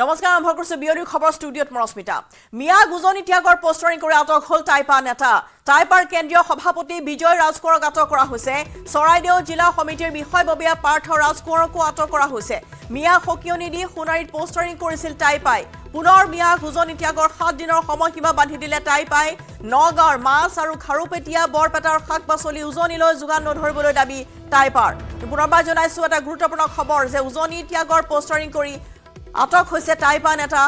নমস্কাৰ আৰম্ভ কৰিছো বিয়নিৰ খবৰ ষ্টুডিঅ'ত মই ৰশ্মিতা মিয়া গুজনি ত্যাগৰ পষ্টাৰিং কৰি আটক হ'ল টাইপা নেতা টাইপাৰ কেন্দ্ৰীয় সভাপতি বিজয় ৰাজকোঁৱৰক আটক কৰা হৈছে চৰাইদেউ জিলা সমিতিৰ বিষয়ববীয়া পাৰ্থ ৰাজকোঁৱৰকো আটক কৰা হৈছে মিয়া সকিয়নি দি সোণাৰীত পষ্টাৰিং কৰিছিল টাইপাই পুনৰ মিয়া গুজনি ত্যাগৰ সাত সাতদিনৰ সময়সীমা বান্ধি দিলে টাইপাই নগাঁৱৰ মাছ আৰু খাৰুপেটীয়া বৰপেটাৰ শাক পাচলি উজনিলৈ যোগান নধৰিবলৈ দাবী টাইপাৰ পুনৰবাৰ জনাইছো এটা গুৰুত্বপূৰ্ণ খবৰ যে উজনি ত্যাগৰ পষ্টাৰিং কৰি আটক হৈছে টাইপা নেতা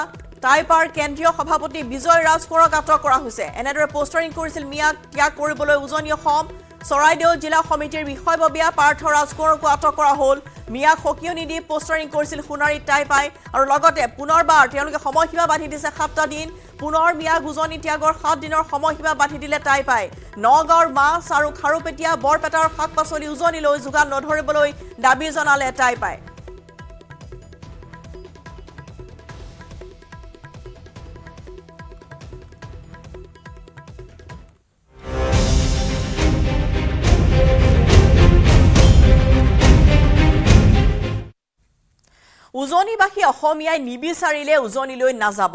টাইপাৰ কেন্দ্ৰীয় সভাপতি বিজয় ৰাজকোঁৱৰক আটক কৰা হৈছে এনেদৰে পোষ্টাৰিং কৰিছিল মিয়াক ত্যাগ কৰিবলৈ উজনি অসম চৰাইদেউ জিলা সমিতিৰ বিষয়ববীয়া পাৰ্থ ৰাজকোঁৱৰকো আটক কৰা হ'ল মিয়াক সকিয়নি দি পোষ্টাৰিং কৰিছিল সোণাৰীত টাইপাই আৰু লগতে পুনৰবাৰ তেওঁলোকে সময়সীমা বান্ধি দিছে সাতটা দিন পুনৰ মিয়াক উজনি ত্যাগৰ সাত দিনৰ সময়সীমা বান্ধি দিলে টাইপাই নগাঁৱৰ মাছ আৰু খাৰুপেটীয়া বৰপেটাৰ শাক পাচলি উজনিলৈ যোগান নধৰিবলৈ দাবী জনালে টাইপাই উজনিবাসী অসমীয়াই নিবিচাৰিলে উজনিলৈ নাযাব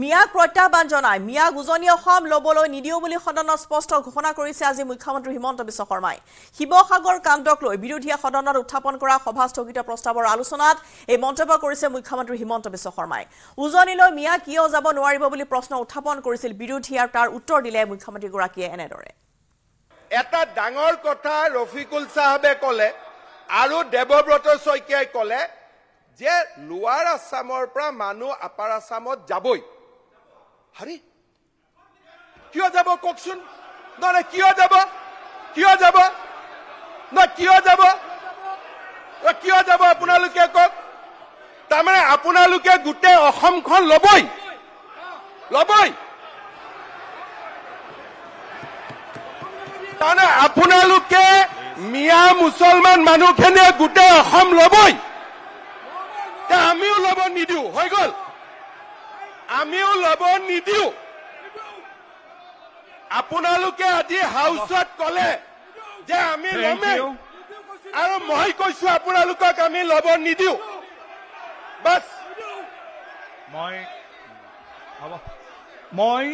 মিয়াক প্ৰত্যাহ্বান জনাই মিয়াক উজনি অসম ল'বলৈ নিদিওঁ বুলি সদনত স্পষ্ট ঘোষণা কৰিছে আজি মুখ্যমন্ত্ৰী হিমন্ত বিশ্ব শৰ্মাই শিৱসাগৰ কাণ্ডক লৈ বিৰোধীয়ে সদনত উত্থাপন কৰা সভা স্থগিত প্ৰস্তাৱৰ আলোচনাত এই মন্তব্য কৰিছে মুখ্যমন্ত্ৰী হিমন্ত বিশ্ব শৰ্মাই উজনিলৈ মিয়া কিয় যাব নোৱাৰিব বুলি প্ৰশ্ন উত্থাপন কৰিছিল বিৰোধী আৰু তাৰ উত্তৰ দিলে মুখ্যমন্ত্ৰীগৰাকীয়ে এনেদৰে এটা ডাঙৰ কথা ৰফিকুল চাহাবে ক'লে আৰু দেৱব্ৰত শইকীয়াই ক'লে যে লোৱাৰ আছামৰ পৰা মানুহ আপাৰ আছামত যাবই হৰি কিয় যাব কওকচোন নহয় কিয় যাব কিয় যাব ন কিয় যাব কিয় যাব আপোনালোকে কওক তাৰমানে আপোনালোকে গোটেই অসমখন ল'বই ল'বই তাৰমানে আপোনালোকে মিয়া মুছলমান মানুহখিনিয়ে গোটেই অসম ল'বই আমিও লব নিদিও হৈ গল আমিও লব নিদিও আপোনালোকে আজি হাউচত কলে যে আমি লমে আৰু মই কৈছো আপোনালোকক আমি লব নিদিও বাছ মই মই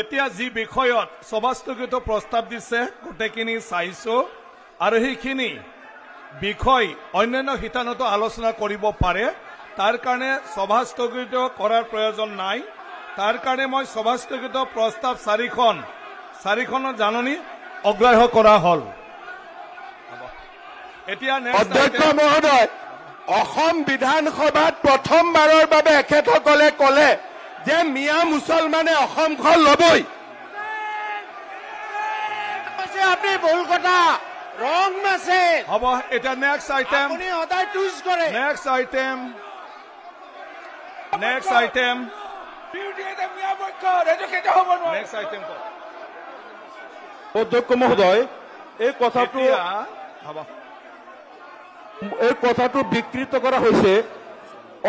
এতিয়া যি বিষয়ত সভা স্থগিত প্ৰস্তাৱ দিছে গোটেইখিনি চাইছো আৰু সেইখিনি বিষয় অন্যান্য শিতানতো আলোচনা কৰিব পাৰে তাৰ কাৰণে সভা স্থগিত কৰাৰ প্ৰয়োজন নাই তাৰ কাৰণে মই সভা স্থগিত প্ৰস্তাৱ চাৰিখন চাৰিখনৰ জাননী অগ্ৰাহ্য কৰা হল এতিয়া মহোদয় অসম বিধানসভাত প্ৰথমবাৰৰ বাবে এখেতসকলে কলে যে মিয়া মুছলমানে অসমখন লবই আপুনি ভুল কথা রং মেসেজ अब এটা নেক্সট আইটেম আপনি সদায় টুইজ করে নেক্সট আইটেম নেক্সট আইটেম হব নেক্সট আইটেম অধ্যক্ষ মহোদয় এই কথাটো এই কথাটো বিকৃত কৰা হৈছে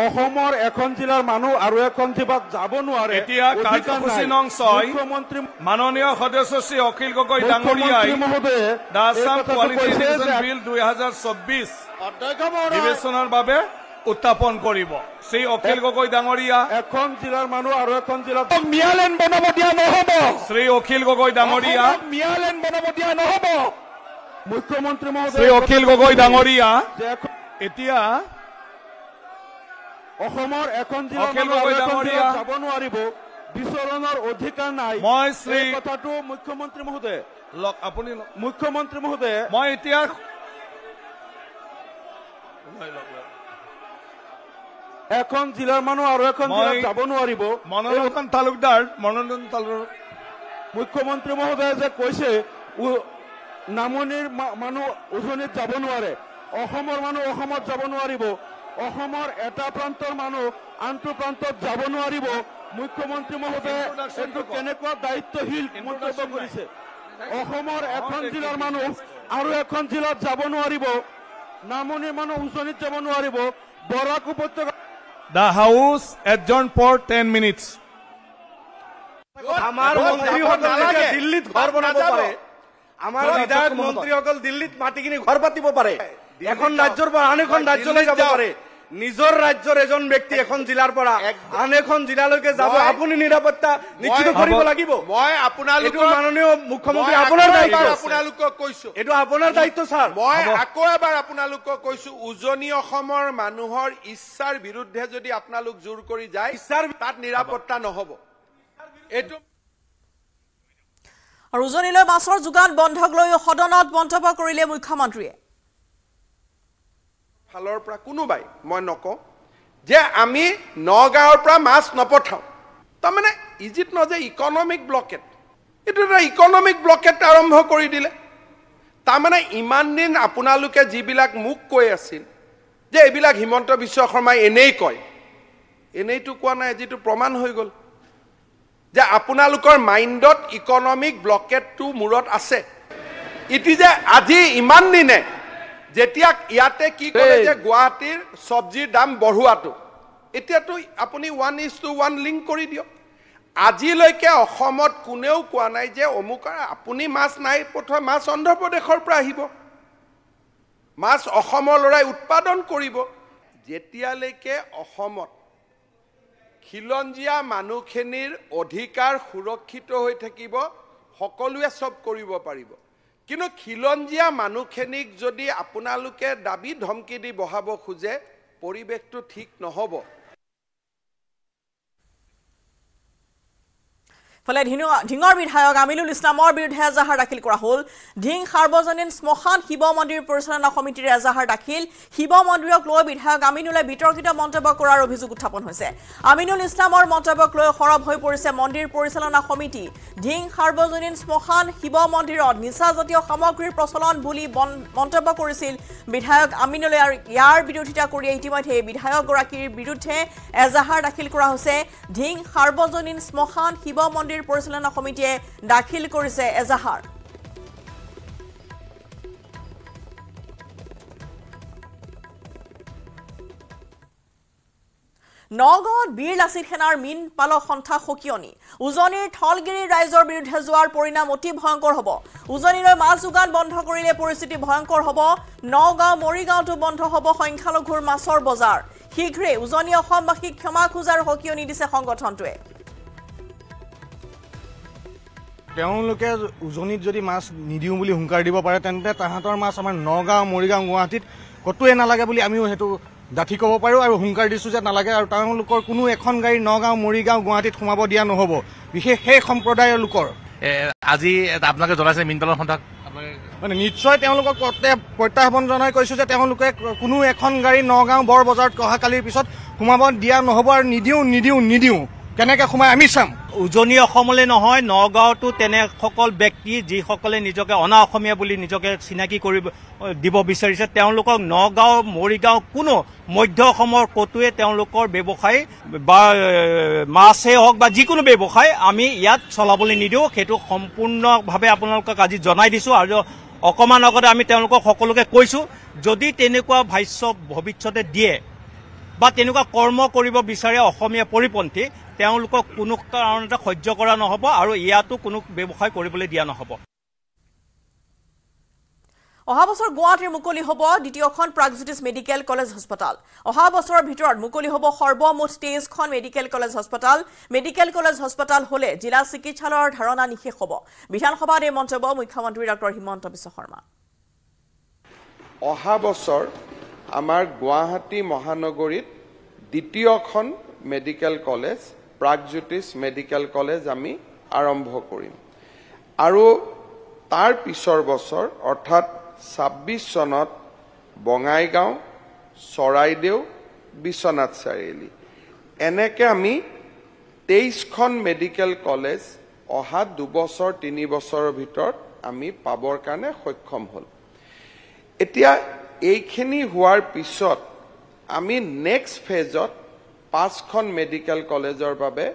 অসমৰ এখন জিলাৰ মানুহ আৰু এখন জিলাত যাব নোৱাৰে এতিয়া কাৰ্যসূচী নংমন্ত্ৰী মাননীয় সদস্য শ্ৰী অখিল গগৈ ডাঙৰীয়াই দুহেজাৰ চৌবিশ অধিৱেশনৰ বাবে উত্থাপন কৰিব শ্ৰী অখিল গগৈ ডাঙৰীয়া এখন জিলাৰ মানুহ আৰু এখন জিলাত মিয়াল এন বনাব দিয়া নহব শ্ৰী অখিল গগৈ ডাঙৰীয়া মিয়াল এন বনাব দিয়া নহব মুখ্যমন্ত্ৰী মহোদয় শ্ৰী অখিল গগৈ ডাঙৰীয়া এতিয়া অসমৰ এখন জিলা যাব নোৱাৰিব বিচৰণৰ অধিকাৰ নাই মই শ্ৰী কথাটো মুখ্যমন্ত্ৰী মহোদয়ে আপুনি মুখ্যমন্ত্ৰী মহোদয়ে মই এতিয়া এখন জিলাৰ মানুহ আৰু এখন জিলাত যাব নোৱাৰিব মনোৰঞ্জন তালুকদাৰ মনোৰঞ্জন তালুকৰ মুখ্যমন্ত্ৰী মহোদয়ে যে কৈছে নামনিৰ মানুহ উজনিত যাব নোৱাৰে অসমৰ মানুহ অসমত যাব নোৱাৰিব অসমৰ এটা প্ৰান্তৰ মানুহ আনটো প্ৰান্তত যাব নোৱাৰিব মুখ্যমন্ত্ৰী মহোদয়ে কেনেকুৱা দায়িত্বশীল মন্তব্য কৰিছে অসমৰ এখন জিলাৰ মানুহ আৰু এখন জিলাত যাব নোৱাৰিব নামনিৰ মানুহ উজনিত যাব নোৱাৰিব বৰাক উপত্যকা the house adjourn for ten minutes আমাৰ মন্ত্ৰীসকল দিল্লীত মাটি কিনি ঘৰ পাতিব পাৰে এখন ৰাজ্যৰ পৰা আন এখন ৰাজ্যলৈ যাব পাৰে নিজৰ ৰাজ্যৰ এজন ব্যক্তি এখন জিলাৰ পৰা আন এখন জিলালৈকে যাব আপুনি নিৰাপত্তা নিশ্চিত কৰিব লাগিব মাননীয় মুখ্যমন্ত্ৰী আপোনাৰ দায়িত্ব আপোনালোকক দায়িত্ব ছাৰ মই আকৌ কৈছো উজনি অসমৰ মানুহৰ ইচ্ছাৰ বিৰুদ্ধে যদি আপোনালোক জোৰ কৰি যায় ইচ্ছাৰ তাত নিৰাপত্তা নহব এইটো আৰু উজনিলৈ মাছৰ যোগান বন্ধক লৈ সদনত মন্তব্য কৰিলে মুখ্যমন্ত্ৰীয়ে ফালৰ পৰা কোনোবাই মই নকওঁ যে আমি নগাঁৱৰ পৰা মাছ নপঠাওঁ তাৰমানে ইজিপ্ত ন যে ইকনমিক ব্লকেট এইটো এটা ইকনমিক ব্লকেট আৰম্ভ কৰি দিলে তাৰমানে ইমান দিন আপোনালোকে যিবিলাক মোক কৈ আছিল যে এইবিলাক হিমন্ত বিশ্ব শৰ্মাই এনেই কয় এনেইটো কোৱা নাই যিটো প্ৰমাণ হৈ গ'ল যে আপোনালোকৰ মাইণ্ডত ইকনমিক ব্লকেটটো মূৰত আছে ইটি যে আজি ইমান দিনে যেতিয়া ইয়াতে কি কৰে যে গুৱাহাটীৰ চব্জিৰ দাম বঢ়োৱাটো এতিয়াতো আপুনি one is to one link কৰি দিয়ক আজিলৈকে অসমত কোনেও কোৱা নাই যে অমুকৰ আপুনি মাছ নাই পঠোৱা মাছ অন্ধ্ৰপ্ৰদেশৰ পৰা আহিব মাছ অসমৰ ল'ৰাই উৎপাদন কৰিব যেতিয়ালৈকে অসমত খিলঞ্জীয়া মানুহখিনিৰ অধিকাৰ সুৰক্ষিত হৈ থাকিব সকলোৱে চব কৰিব পাৰিব কিন্তু খিলঞ্জীয়া মানুহখিনিক যদি আপোনালোকে দাবী ধমকি দি বহাব খোজে পৰিৱেশটো ঠিক নহ'ব ফলে ঢিঙৰ বিধায়ক আমিনুল ইছলামৰ বিৰুদ্ধে এজাহাৰ দাখিল কৰা হ'ল ঢিং সাৰ্বজনীন শ্মশান শিৱ মন্দিৰ পৰিচালনা সমিতিৰ এজাহাৰ দাখিল শিৱ মন্দিৰক লৈ বিধায়ক আমিনুলে বিতৰ্কিত মন্তব্য কৰাৰ অভিযোগ উত্থাপন হৈছে আমিনুল ইছলামৰ মন্তব্যক লৈ সৰব হৈ পৰিছে মন্দিৰ পৰিচালনা সমিতি ধিং সাৰ্বজনীন শ্মশান শিৱ মন্দিৰত নিচাজাতীয় সামগ্ৰীৰ প্ৰচলন বুলি মন্তব্য কৰিছিল বিধায়ক আমিনুলে আৰু ইয়াৰ বিৰোধিতা কৰি ইতিমধ্যে বিধায়কগৰাকীৰ বিৰুদ্ধে এজাহাৰ দাখিল কৰা হৈছে ধিং সাৰ্বজনীন শ্মশান শিৱ মন্দিৰ কমিটিৰ পৰিচালনা কমিটিয়ে দাখিল কৰেছে এজাহাৰ নগাঁত বীৰ লাচিত সেনাৰ মীন পালক সন্থা সকিয়নি উজনিৰ থলগিৰি ৰাইজৰ বিৰুদ্ধে যোৱাৰ পৰিণাম অতি ভয়ংকৰ হব উজনিলৈ মাছ যোগান বন্ধ কৰিলে পৰিস্থিতি ভয়ংকৰ হব নগাঁও মৰিগাঁৱতো বন্ধ হব সংখ্যালঘুৰ মাছৰ বজাৰ শীঘ্ৰেই উজনি অসমবাসীক ক্ষমা খোজাৰ সকিয়নি দিছে সংগঠনটোৱে তেওঁলোকে উজনিত যদি মাছ নিদিওঁ বুলি হুংকাৰ দিব পাৰে তেন্তে তাহাঁতৰ মাছ আমাৰ নগাঁও মৰিগাঁও গুৱাহাটীত ক'তোৱে নালাগে বুলি আমিও সেইটো ডাঠি ক'ব পাৰোঁ আৰু হুংকাৰ দিছোঁ যে নালাগে আৰু তেওঁলোকৰ কোনো এখন গাড়ী নগাঁও মৰিগাঁও গুৱাহাটীত সোমাব দিয়া নহ'ব বিশেষ সেই সম্প্ৰদায়ৰ লোকৰ আজি আপোনালোকে জনাইছে মীনপালন সন্থাক মানে নিশ্চয় তেওঁলোকক প্ৰত্যাহ্বান জনাই কৈছোঁ যে তেওঁলোকে কোনো এখন গাড়ী নগাঁও বৰ বজাৰত অহাকালিৰ পিছত সোমাব দিয়া নহ'ব আৰু নিদিওঁ নিদিওঁ নিদিওঁ কেনেকে সোমাই আমি চাম উজনি অসমলৈ নহয় নগাঁওতো তেনেসকল ব্যক্তি যিসকলে নিজকে অনা অসমীয়া বুলি নিজকে চিনাকি কৰিব দিব বিচাৰিছে তেওঁলোকক নগাঁও মৰিগাঁও কোনো মধ্য অসমৰ কতোৱে তেওঁলোকৰ ব্যৱসায় বা মাছে হওক বা যিকোনো ব্যৱসায় আমি ইয়াত চলাবলৈ নিদিওঁ সেইটো সম্পূৰ্ণভাৱে আপোনালোকক আজি জনাই দিছোঁ আৰু অকণমান আগতে আমি তেওঁলোকক সকলোকে কৈছোঁ যদি তেনেকুৱা ভাষ্য ভৱিষ্যতে দিয়ে বা তেনেকুৱা কৰ্ম কৰিব বিচাৰে অসমীয়া পৰিপন্থী তেওঁলোকক কোনো কাৰণতে সহ্য কৰা নহ'ব আৰু ইয়াতো কোনো ব্যৱসায় কৰিবলৈ দিয়া নহ'ব অহা বছৰ গুৱাহাটীৰ মুকলি হ'ব দ্বিতীয়খন প্ৰাগজ্যোতিষ মেডিকেল কলেজ হস্পিতাল অহা বছৰৰ ভিতৰত মুকলি হ'ব সৰ্বমুঠ তেইছখন medical college hospital medical college hospital হ'লে জিলা চিকিৎসালয়ৰ ধাৰণা নিশেষ হ'ব বিধানসভাত এই মন্তব্য মুখ্যমন্ত্ৰী ডক্টৰ হিমন্ত বিশ্ব শৰ্মা অহা বছৰ আমাৰ গুৱাহাটী মহানগৰীত দ্বিতীয়খন medical college Pragjyotish medical college আমি আৰম্ভ কৰিম আৰু তাৰ পিছৰ বছৰ অৰ্থাৎ ছাব্বিছ চনত বঙাইগাঁও চৰাইদেউ বিশ্বনাথ চাৰিআলি এনেকৈ আমি তেইছখন মেডিকেল কলেজ অহা দুবছৰ তিনি বছৰৰ ভিতৰত আমি পাবৰ কাৰণে সক্ষম হ'ল এতিয়া এইখিনি হোৱাৰ পিছত আমি নেক্সট ফেজত পাঁচখন মেডিকেল কলেজৰ বাবে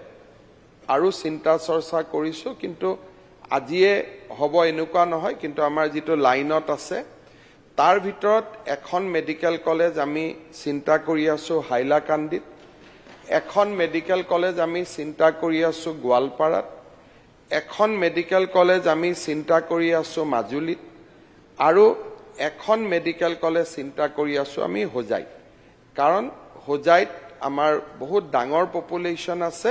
আৰু চিন্তা চৰ্চা কৰিছোঁ কিন্তু আজিয়ে হ'ব এনেকুৱা নহয় কিন্তু আমাৰ যিটো লাইনত আছে তাৰ ভিতৰত এখন মেডিকেল কলেজ আমি চিন্তা কৰি আছোঁ হাইলাকান্দিত এখন মেডিকেল কলেজ আমি চিন্তা কৰি আছোঁ গোৱালপাৰাত এখন মেডিকেল কলেজ আমি চিন্তা কৰি আছোঁ মাজুলীত আৰু এখন মেডিকেল কলেজ চিন্তা কৰি আছো আমি হোজাই কাৰণ হোজাইত আমাৰ বহুত ডাঙৰ পপুলেশ্যন আছে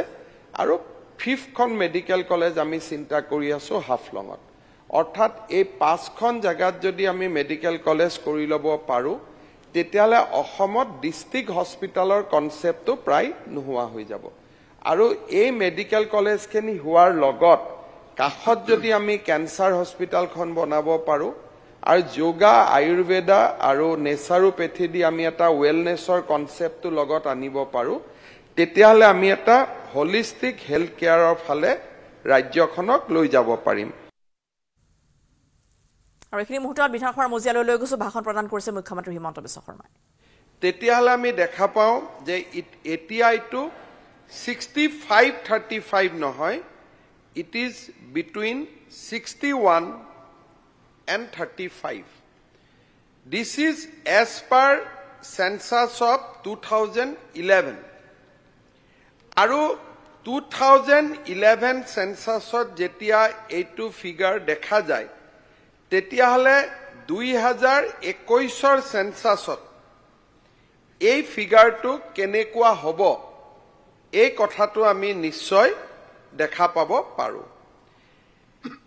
আৰু ফিফখন মেডিকেল কলেজ আমি চিন্তা কৰি আছো হাফলঙত অৰ্থাৎ এই পাঁচখন জেগাত যদি আমি মেডিকেল কলেজ কৰি ল'ব পাৰোঁ তেতিয়াহ'লে অসমত ডিষ্ট্ৰিক্ট হস্পিটেলৰ কনচেপ্টটো প্ৰায় নোহোৱা হৈ যাব আৰু এই মেডিকেল কলেজখিনি হোৱাৰ লগত কাষত যদি আমি কেঞ্চাৰ হস্পিটেলখন বনাব পাৰোঁ আৰু যোগা আয়ুৰ্বেদা আৰু নেচাৰোপেথী দি আমি এটা ৱেলনেছৰ কনচেপ্টটো লগত আনিব পাৰোঁ তেতিয়াহ'লে আমি এটা হলিষ্টিক হেল্থ কেয়াৰৰ ফালে ৰাজ্যখনক লৈ যাব পাৰিম আৰু এইখিনি মুহূৰ্তত বিধানসভাৰ মজিয়ালৈ লৈ গৈছোঁ ভাষণ প্ৰদান কৰিছে মুখ্যমন্ত্ৰী হিমন্ত বিশ্ব শৰ্মাই তেতিয়াহ'লে আমি দেখা পাওঁ যে এতিয়া এইটো ছিক্সটি ফাইভ থাৰ্টি ফাইভ নহয় it is between sixty one and 35. This is as per census of 2011. Aru 2011 census of JTA A2 figure dekha jai. Tetia hale 2021 census of. A figure to kenekua hobo. A kothatu ami nisoi dekha pabo paru.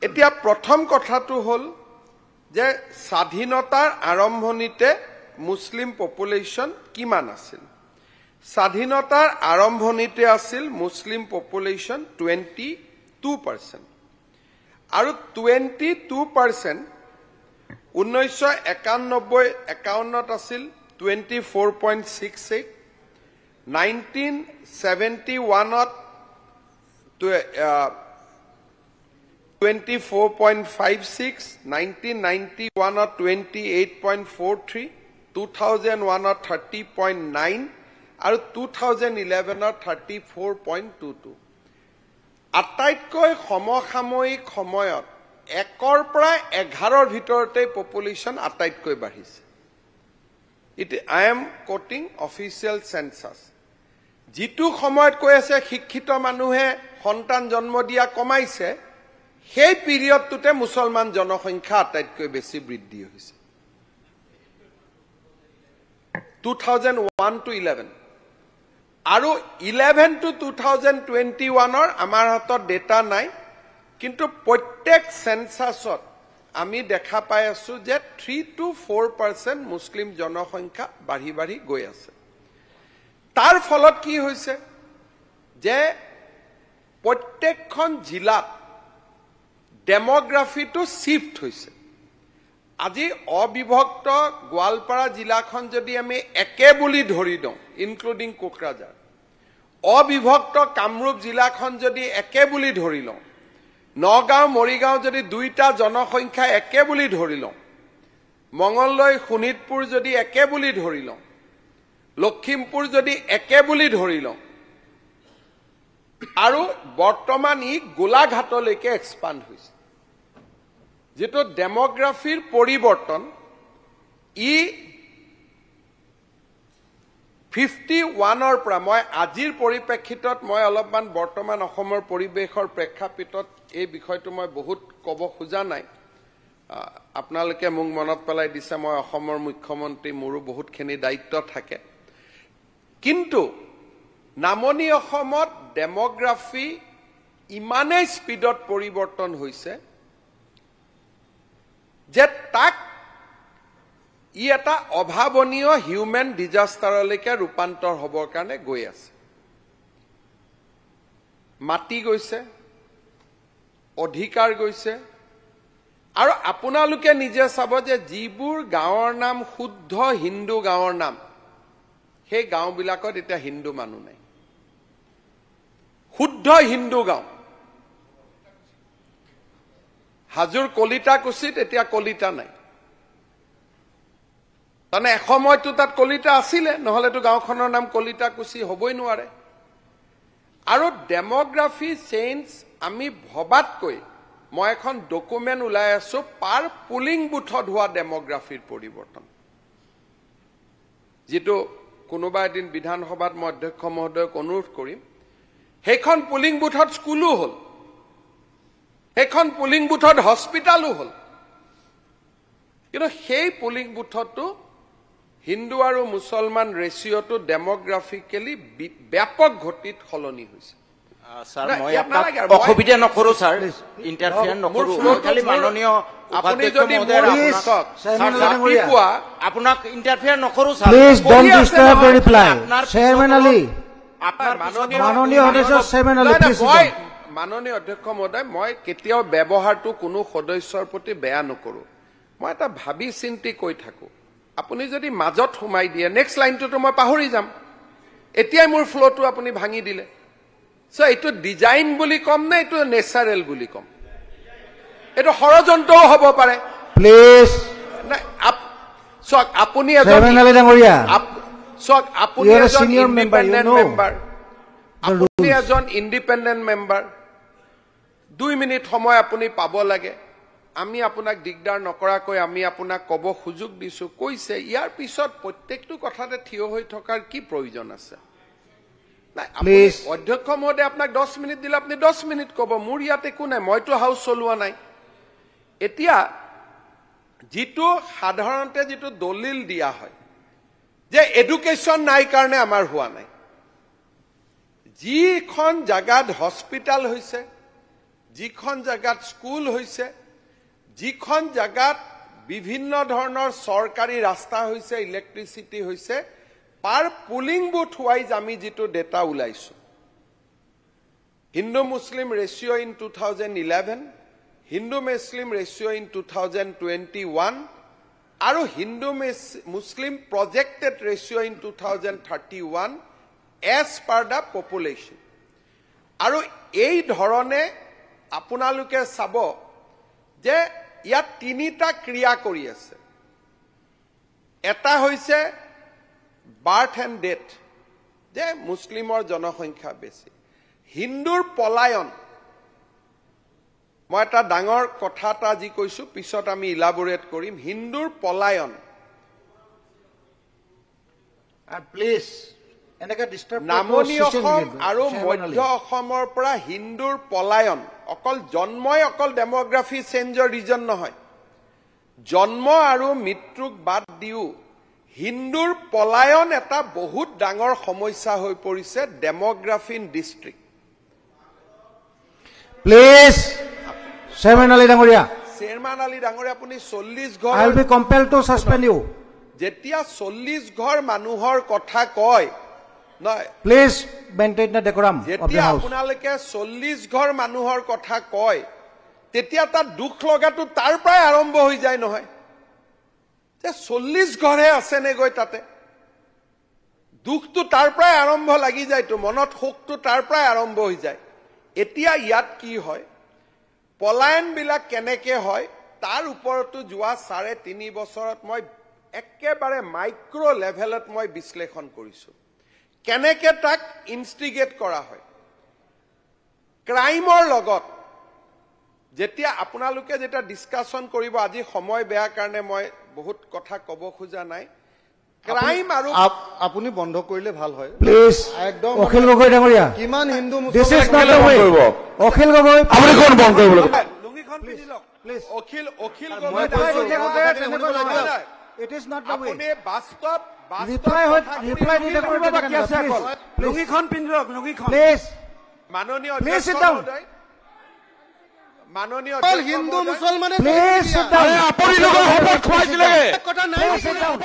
Etia protom kothatu hole. যে স্বাধীনতাৰ আৰম্ভণিতে মুছলিম population কিমান আছিল স্বাধীনতাৰ আৰম্ভণিতে আছিল Muslim population twenty two percent আৰু twenty two percent ঊনৈছশ একানব্বৈ একাৱন্নত আছিল twenty four point six eight nineteen seventy ওৱানত আৰু টু থাউজেণ্ড ইলেভেনৰ thirty four point two two আটাইতকৈ সমসাময়িক সময়ত একৰ পৰা এঘাৰৰ ভিতৰতে পপুলেশ্যন আটাইতকৈ বাঢ়িছে it I am quoting official census যিটো সময়ত কৈ আছে শিক্ষিত মানুহে সন্তান জন্ম দিয়া কমাইছে সেই পিৰিয়ডটোতে মুছলমান জনসংখ্যা আটাইতকৈ বেছি বৃদ্ধি হৈছে two thousand one to eleven আৰু eleven to two thousand twenty ওৱানৰ আমাৰ হাতত ডেটা নাই কিন্তু প্ৰত্যেক চেঞ্চাছত আমি দেখা পাই আছো যে three to four percent Muslim জনসংখ্যা বাঢ়ি বাঢ়ি গৈ আছে তাৰ ফলত কি হৈছে যে প্ৰত্যেকখন জিলাত ডেমগ্ৰাফিটো শ্বিফ্ট হৈছে আজি অবিভক্ত গোৱালপাৰা জিলাখন যদি আমি একে বুলি ধৰি দিওঁ ইনক্লুডিং কোকৰাঝাৰ অবিভক্ত কামৰূপ জিলাখন যদি একে বুলি ধৰি লওঁ নগাঁও মৰিগাঁও যদি দুইটা জনসংখ্যা একে বুলি ধৰি লওঁ মঙলদৈ শোণিতপুৰ যদি একে বুলি ধৰি লওঁ লখিমপুৰ যদি একে বুলি ধৰি লওঁ আৰু বৰ্তমান ই গোলাঘাটলৈকে এক্সপাণ্ড হৈছে যিটো ডেমগ্ৰাফিৰ পৰিৱৰ্তন ই ফিফটি ওৱানৰ পৰা মই আজিৰ পৰিপ্ৰেক্ষিতত মই অলপমান বৰ্তমান অসমৰ পৰিৱেশৰ প্ৰেক্ষাপটত এই বিষয়টো মই বহুত ক'ব খোজা নাই আপোনালোকে মোক মনত পেলাই দিছে মই অসমৰ মুখ্যমন্ত্ৰী মোৰো বহুতখিনি দায়িত্ব থাকে কিন্তু নামনি অসমত ডেমগ্ৰাফি ইমানেই স্পীডত পৰিৱৰ্তন হৈছে যে তাক ই এটা অভাৱনীয় হিউমেন ডিজাষ্টাৰলৈকে ৰূপান্তৰ হ'বৰ কাৰণে গৈ আছে মাটি গৈছে অধিকাৰ গৈছে আৰু আপোনালোকে নিজে চাব যে যিবোৰ গাঁৱৰ নাম শুদ্ধ হিন্দু গাঁৱৰ নাম সেই গাঁওবিলাকত এতিয়া হিন্দু মানুহ নাই শুদ্ধ হিন্দু গাঁও হাজোৰ কলিতা কুছিত এতিয়া কলিতা নাই তাৰমানে এসময়তো তাত কলিতা আছিলে নহ'লেতো গাঁওখনৰ নাম কলিতা কুছি হ'বই নোৱাৰে আৰু ডেমগ্ৰাফি চেঞ্জ আমি ভবাতকৈ মই এখন ডকুমেণ্ট ওলাই আছো পাৰ পুলিং বুথত হোৱা ডেমগ্ৰাফিৰ পৰিৱৰ্তন যিটো কোনোবা এদিন বিধানসভাত মই অধ্যক্ষ মহোদয়ক অনুৰোধ কৰিম সেইখন পুলিং বুথত স্কুলো হ'ল সেইখন পুলিং বুথত হস্পিটেলো হ'ল কিন্তু সেই পুলিং বুথতো হিন্দু আৰু মুছলমান ৰেচিঅ'টো ডেমগ্ৰাফিকেলি ব্যাপক ঘটিত সলনি হৈছে অসুবিধা নকৰো আপোনাক ইণ্টাৰফেয়াৰ নকৰো আপোনাৰ মাননীয় সদস্য চেয়াৰমেন আলী মাননীয় অধ্যক্ষ মহোদয় মই কেতিয়াও ব্যৱহাৰটো কোনো সদস্যৰ প্ৰতি বেয়া নকৰো মই এটা ভাবি চিন্তি কৈ থাকো আপুনি যদি মাজত সোমাই দিয়ে নেক্সট লাইনটোতো মই পাহৰি যাম এতিয়াই মোৰ ফ্ল'টো আপুনি ভাঙি দিলে চ' এইটো ডিজাইন বুলি ক'ম নে এইটো নেচাৰেল বুলি ক'ম এইটো ষড়যন্ত্ৰও হ'ব পাৰে প্লিজ নাই চাওক আপুনি এজন চাওক আপুনি এজন ইণ্ডিপেণ্ডেণ্ট মেম্বাৰ আপুনি এজন ইণ্ডিপেণ্ডেণ্ট মেম্বাৰ দুই মিনিট সময় আপুনি পাব লাগে আমি আপোনাক দিগদাৰ নকৰাকৈ আমি আপোনাক ক'ব সুযোগ দিছোঁ কৈছে ইয়াৰ পিছত প্ৰত্যেকটো কথাতে থিয় হৈ থকাৰ কি প্ৰয়োজন আছে অধ্যক্ষ মহোদয় আপোনাক দহ মিনিট দিলে আপুনি দহ মিনিট ক'ব মোৰ ইয়াত একো নাই মইতো হাউচ চলোৱা নাই এতিয়া যিটো সাধাৰণতে যিটো দলিল দিয়া হয় যে এডুকেশ্যন নাই কাৰণে আমাৰ হোৱা নাই যিখন জেগাত হস্পিটেল হৈছে যিখন জেগাত স্কুল হৈছে যিখন জেগাত বিভিন্ন ধৰণৰ চৰকাৰী ৰাস্তা হৈছে ইলেক্ট্ৰিচিটি হৈছে পাৰ পুলিং বুথ ৱাইজ আমি যিটো ডেটা ওলাইছো Hindu Muslim ratio' in two thousand eleven Hindu Muslim ratio' in two thousand twenty one আৰু Hindu Muslim projected ratio' in two thousand thirty one as per the population আৰু এই ধৰণে আপোনালোকে চাব যে ইয়াত তিনিটা ক্ৰিয়া কৰি আছে এটা হৈছে বাৰ্থ এণ্ড ডেথ যে মুছলিমৰ জনসংখ্যা বেছি হিন্দুৰ পলায়ন মই এটা ডাঙৰ কথা এটা যি কৈছোঁ পিছত আমি ইলাবৰেট কৰিম হিন্দুৰ পলায়ন প্লিজ এনেকৈ নামনি অসম আৰু মধ্য অসমৰ পৰা হিন্দুৰ পলায়ন অকল জন্মই অকল ডেমগ্ৰাফি চেঞ্জৰ ৰিজন নহয় জন্ম আৰু মৃত্যুক বাদ দিও হিন্দুৰ পলায়ন এটা বহুত ডাঙৰ সমস্যা হৈ পৰিছে demography in district please chairman Ali ডাঙৰীয়া চেয়াৰমেন আলী ডাঙৰীয়া আপুনি চল্লিছ ঘৰ যেতিয়া চল্লিছ ঘৰ মানুহৰ কথা কয় প্লিজ মেইনটেইন ডেকোৰাম যেতিয়া আপোনালোকে চল্লিশ ঘৰ মানুহৰ কথা কয় তেতিয়া তাত দুখ লগাটো তাৰ পৰাই আৰম্ভ হৈ যায় নহয় যে চল্লিশ ঘৰহে আছেনে গৈ তাতে দুখটো তাৰ পৰাই আৰম্ভ লাগি যায়তো মনত শোকটো তাৰ পৰাই আৰম্ভ হৈ যায় এতিয়া ইয়াত কি হয় পলায়নবিলাক কেনেকৈ হয় তাৰ ওপৰতো যোৱা চাৰে তিনি বছৰত মই একেবাৰে মাইক্ৰ' লেভেলত মই বিশ্লেষণ কৰিছোঁ কেনেকে তাক ইনষ্টিগেট কৰা হয় ক্ৰাইমৰ লগত যেতিয়া আপোনালোকে যেতিয়া ডিছকাশ্যন কৰিব আজি সময় বেয়া কাৰণে মই বহুত কথা ক'ব খোজা নাই ক্ৰাইম আৰু আপুনি বন্ধ কৰিলে ভাল হয় প্লিজ একদম অখিল গগৈ ডাঙৰীয়া কিমান হিন্দু অখিল গগৈ আপুনি কোন বন্ধ কৰিব লাগিব লুঙিখন পিন্ধি লওক please Akhil Akhil Gogoi it is not the way আপুনি বাস্তব রিপ্লাই হয় রিপ্লাই দিতে কোন বাকি আছে প্লিজ লুঙ্গিখন পিন্ধক লুঙ্গিখন প্লিজ মাননীয় প্লিজ সিট ডাউন মাননীয় অল হিন্দু মুসলমানে প্লিজ সিট ডাউন আরে আপনি লোক হপত খোয়াইছিল কে কথা নাই সিট ডাউন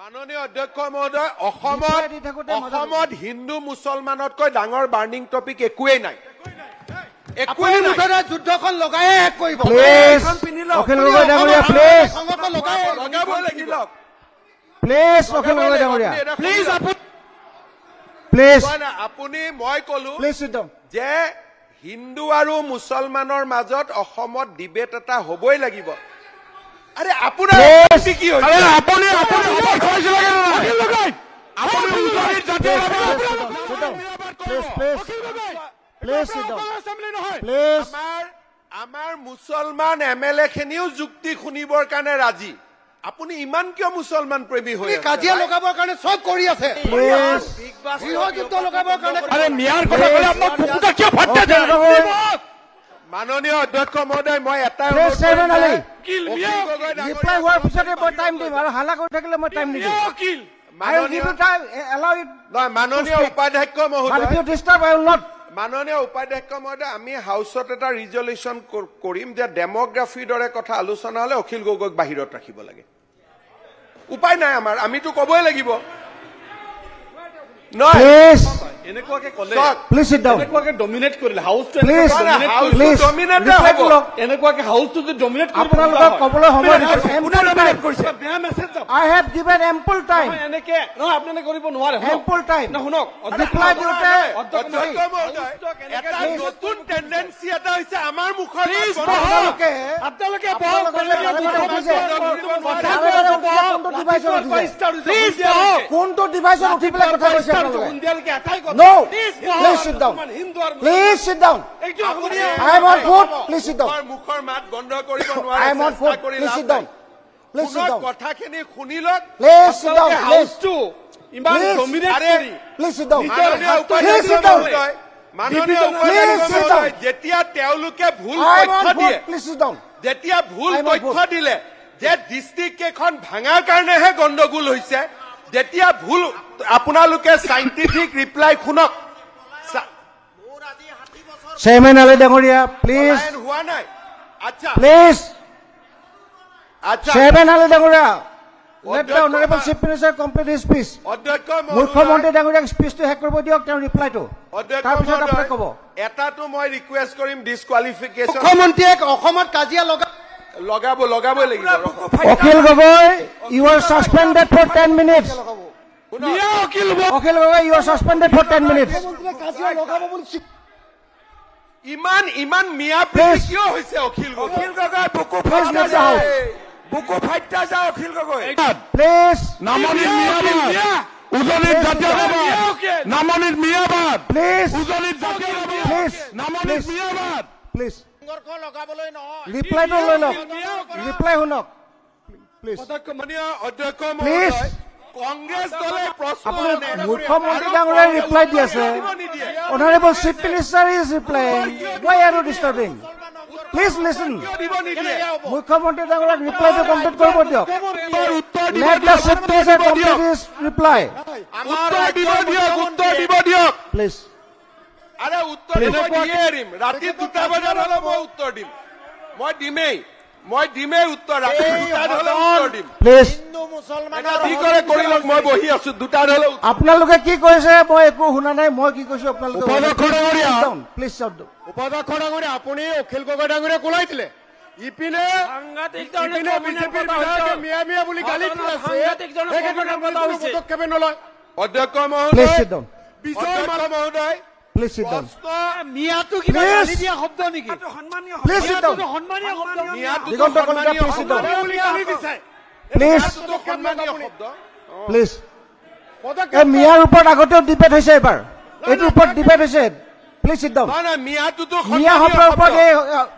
মাননীয় অধ্যক্ষ মহোদয় অসমত অসমত হিন্দু মুসলমানতকৈ ডাঙৰ বাৰ্নিং টপিক একোৱেই নাই আপুনি যে হিন্দু আৰু মুছলমানৰ মাজত অসমত ডিবেট এটা হবই লাগিব আমাৰ মুছলমান এম এল এ খিনিও যুক্তি শুনিবৰ কাৰণে ৰাজি আপুনি ইমান কিয় মুছলমান প্ৰেমী হৈ কাজিয়া লগাবৰ কাৰণে চব কৰি আছে মাননীয় অধ্যক্ষ মহোদয় মই এটাই oh, হোৱাৰ পিছতে মই টাইম দিম আৰু হালা কৰি থাকিলে মই টাইম দিম oh, মাননীয় eh, উপাধ্যক্ষ মহোদয় মাননীয় উপাধ্যক্ষ মহোদয় আমি হাউচত এটা ৰিজলিউচন কৰিম যে ডেমগ্ৰাফিৰ দৰে কথা আলোচনা হ'লে অখিল গগৈক বাহিৰত ৰাখিব লাগে উপায় নাই আমাৰ আমিতো ক'বই লাগিব নহয় কোনটো ডিভাইচত উঠি পেলাই কথা কৈছে No. Please sit down. Please sit down. I am on foot. Please sit down. I am on foot. Please sit down. Please sit down. Please sit down. Please sit down. Please sit down. Please sit down. Please sit down. Please sit down. Please sit down. Please sit down. Please sit down. যেতিয়া ভুল তথ্য দিলে যে district কেইখন ভাঙাৰ কাৰণেহে গণ্ডগোল হৈছে যেতিয়া ভুল আপোনালোকে সাইন্টিফিক ৰিপ্লাই শুনক চেয়াৰমেন আলী ডাঙৰীয়া প্লিজ হোৱা নাই আচ্ছা প্লিজ চেয়াৰমেন আলী মুখ্যমন্ত্ৰীয়ে অসমত কাজিয়া লগা লগাব লগাব লাগিব Akhil Gogoi you are suspended for ten minutes Akhil Gogoi you are suspended for ten minutes ইমান ইমান মিয়া প্লিজ কিয় হৈছে অখিল গগৈ অখিল গগৈ বুকু ফাইটা যাওঁ বুকু ফাইটা যাওঁ অখিল গগৈ প্লিজ নামনি মিয়া উজনিত জাতীয়তাবাদ নামনিত মিয়াবাদ প্লিজ উজনিত জাতীয়তাবাদ নামনিত মিয়াবাদ প্লিজ ৰিপ্লাইটো লৈ লওক ৰিপ্লাই শুনক প্লিজ মুখ্যমন্ত্ৰী আরে উত্তর দিম রাতে দুটা বাজার হলে মই উত্তর দিম মই দিমেই মই দিমেই উত্তর রাতে দুটা হলে উত্তর দিম প্লিজ হিন্দু মুসলমান কি করে করিল মই বহি আছো দুটা হলে আপনালোকে কি কইছে মই একো শুনা নাই মই কি কইছো আপনালোকে উপাধা খড়াগড়িয়া প্লিজ শট দো উপাধা খড়াগড়িয়া আপনি অখিল গগৈ ডাঙ্গরে কোলাইছিলে ইপিনে সাংঘাতিক জনে বিজেপির বিধায়ক মিয়া মিয়া বলি গালি দিছে সাংঘাতিক জনে কোনো পদক্ষেপ নলয় অধ্যক্ষ মহোদয় বিজয় মালা মহোদয় প্লিজ সিট ডাউন মিয়াটো কিবা গালি দিয়া শব্দ নেকি প্লিজ সিট ডাউন সন্মানীয় শব্দ মিয়াটো Diganta Kalita please sit down please please এই মিয়াৰ ওপৰত আগতেও ডিবেট হৈছে এবাৰ এইটোৰ ওপৰত ডিবেট হৈছে প্লিজ সিট ডাউন মিয়া শব্দৰ ওপৰত এই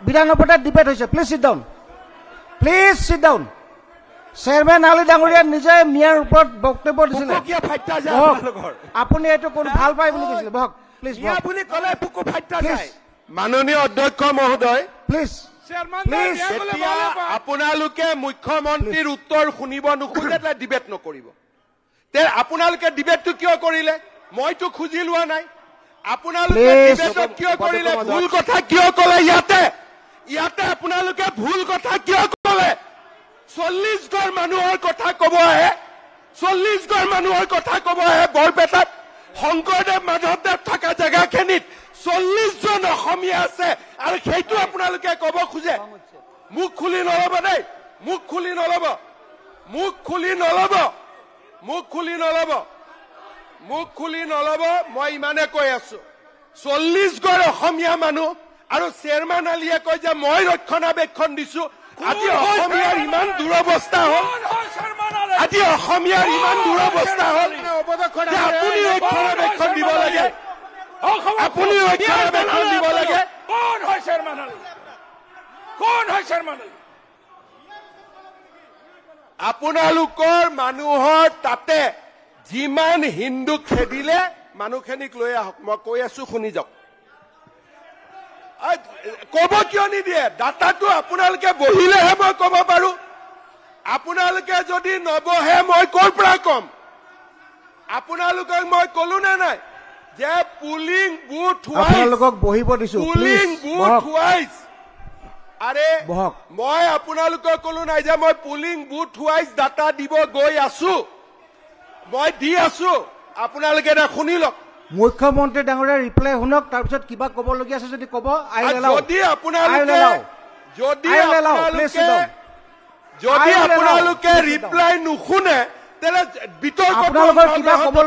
বিধানৰ ওপৰতে ডিবেট হৈছে please sit down please sit down chairman Ali ডাঙৰীয়া নিজে মিয়াৰ ওপৰত বক্তব্য দিছিলে আপুনি এইটো কোন ভাল পায় বুলি কৈছিলে বহক মাননীয় অধ্যক্ষ মহোদয় প্লিজ আপোনালোকে মুখ্যমন্ত্ৰীৰ উত্তৰ শুনিব নুখুজে ডিবেট নকৰিব আপোনালোকে ডিবেটটো কিয় কৰিলে মইতো খুজি লোৱা নাই আপোনালোকে ভুল কথা কিয় কলে ইয়াতে ইয়াতে ভুল কথা কিয় কলে চল্লিশগড় মানুহৰ কথা কব আহে চল্লিশগড় মানুহৰ কথা কব আহে বৰপেটাত শংকৰদেৱ মাধৱদেৱ থকা জেগাখিনিত চল্লিশজন অসমীয়া আছে আৰু সেইটো আপোনালোকে কব খোজে মোক খুলি নলব দেই মোক খুলি নলব মোক খুলি নলব মোক খুলি নলব মোক খুলি নলব মই ইমানে কৈ আছো চল্লিশগৰ অসমীয়া মানুহ আৰু চেয়াৰমেন আলিয়ে কয় যে মই ৰক্ষণাবেক্ষণ দিছো আজি অসমীয়াৰ ইমান দুৰৱস্থা হ'ল আজি অসমীয়াৰ ইমান দুৰৱস্থা হ'ল যে আপুনি ৰক্ষণাবেক্ষণ দিব লাগে আপুনি ৰক্ষণাবেক্ষণ দিব লাগে আপোনালোকৰ মানুহৰ তাতে যিমান হিন্দুক খেদিলে মানুহখিনিক লৈ আহক মই কৈ আছো শুনি যাওক কব কিয় নিদিয়ে ডাটাটো আপোনালোকে বহিলেহে মই কব পাৰো আপোনালোকে যদি নবহে মই কৰ পৰা কম আপোনালোকক মই কলো নে নাই যে পুলিং বুথ বহিব দিছো পুলিং বুথ আরে মই আপোনালোকক কলো নাই যে মই পুলিং বুথ ওয়াইজ ডাটা দিব গৈ আছো মই দি আছো আপোনালোকে শুনি লওক মুখ্যমন্ত্ৰী ডাঙৰীয়া ৰিপ্লাই শুনক তাৰপিছত কিবা কবলগীয়া আছে যদি কব আই যদি আপোনালোকে যদি আপোনালোকে ৰিপ্লাই নুশুনে আকৌ কৈছো অধ্যক্ষ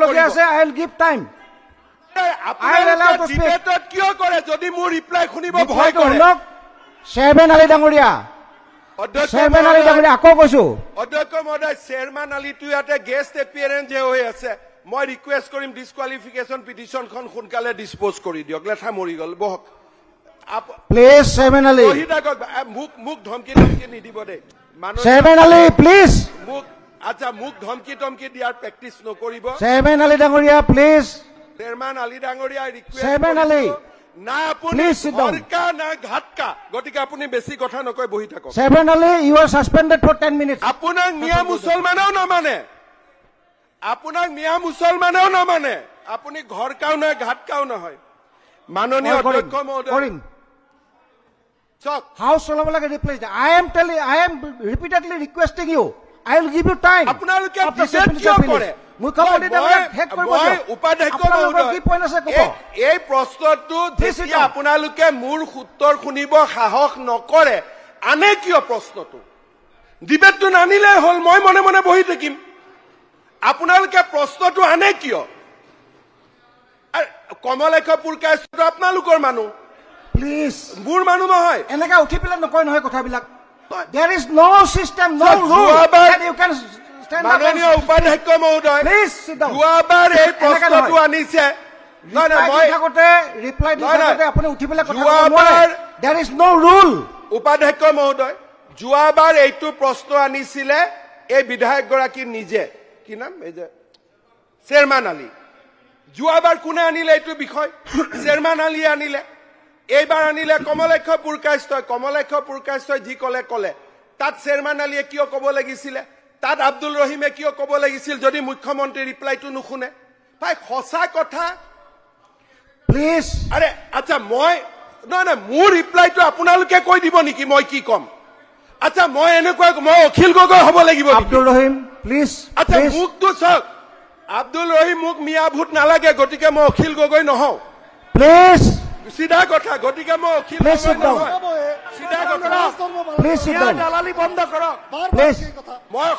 মহোদয় চেয়াৰমেন আলিটো ইয়াতে গেষ্ট এপিয়াৰেঞ্চ হৈ আছে মই রিকুয়েস্ট করিম ডিসকালিফিকেশন পিটিশন খন খনকালে ডিসপোজ করি দিয়ক লেথা মরি গল বহক প্লিজ সেভেন আলি রোহিতা কক মুখ মুখ ধমকি ধমকি নিদিব দে মানুষ সেভেন আলি প্লিজ মুখ আচ্ছা মুখ ধমকি টমকি দিয়ার প্র্যাকটিস নকরিব সেভেন আলি ডাঙ্গরিয়া প্লিজ চেয়ারম্যান আলি ডাঙ্গরিয়া রিকুয়েস্ট সেভেন আলি না আপনি সরকা না ঘাটকা গতিকে আপনি বেশি কথা নকয় বহি থাকো Sherman Ali you are suspended for ten minute আপনার মিয়া মুসলমানও না মানে আপোনাক মিয়া মুছলমানেও নামানে আপুনি ঘৰ কাও নহয় ঘাট কাও নহয় মাননীয় অধ্যক্ষ মহোদয় এই প্ৰশ্নটো যেতিয়া আপোনালোকে মোৰ উত্তৰ শুনিব সাহস নকৰে আনে কিয় প্ৰশ্নটো ডিবেটটো নানিলে হল মই মনে মনে বহি থাকিম আপোনালোকে প্ৰশ্নটো আনে কিয় কমলেখ পুৰকাইছো আপোনালোকৰ মানুহ প্লিজ মোৰ মানুহ নহয় এনেকৈ উঠি পেলাই নকয় নহয় কথাবিলাক দেৰ ইজ ন চিষ্টেম ন মাননীয় উপাধ্যক্ষ মহোদয় এই প্ৰশ্নটো আনিছে উপাধ্যক্ষ মহোদয় যোৱাবাৰ এইটো প্ৰশ্ন আনিছিলে এই বিধায়ক গৰাকী নিজে কি নাম এই যে চেয়াৰমেন আলী যোৱাবাৰ কোনে আনিলে এইটো বিষয় চেয়াৰমেন আলীয়ে আনিলে এইবাৰ আনিলে কমলক্ষ পুৰকাশ্যই কমলক্ষ পুৰকাশ্যই যি ক'লে ক'লে তাত চেয়াৰমেন আলীয়ে কিয় ক'ব লাগিছিলে তাত আব্দুল ৰহিমে কিয় ক'ব লাগিছিল যদি মুখ্যমন্ত্ৰী ৰিপ্লাইটো নুশুনে ভাই সঁচা কথা প্লিজ আৰে আচ্ছা মই নহয় নহয় মোৰ ৰিপ্লাইটো আপোনালোকে কৈ দিব নেকি মই কি ক'ম আচ্ছা মই এনেকুৱা মই অখিল গগৈ হ'ব লাগিব আব্দুল ৰহিম প্লিজ আচ্ছা মুখটো চাওক আব্দুল ৰহিম মোক মিয়া ভূত নালাগে গতিকে মই অখিল গগৈ নহওঁ প্লিজ চিধা কথা গতিকে মই অখিল মই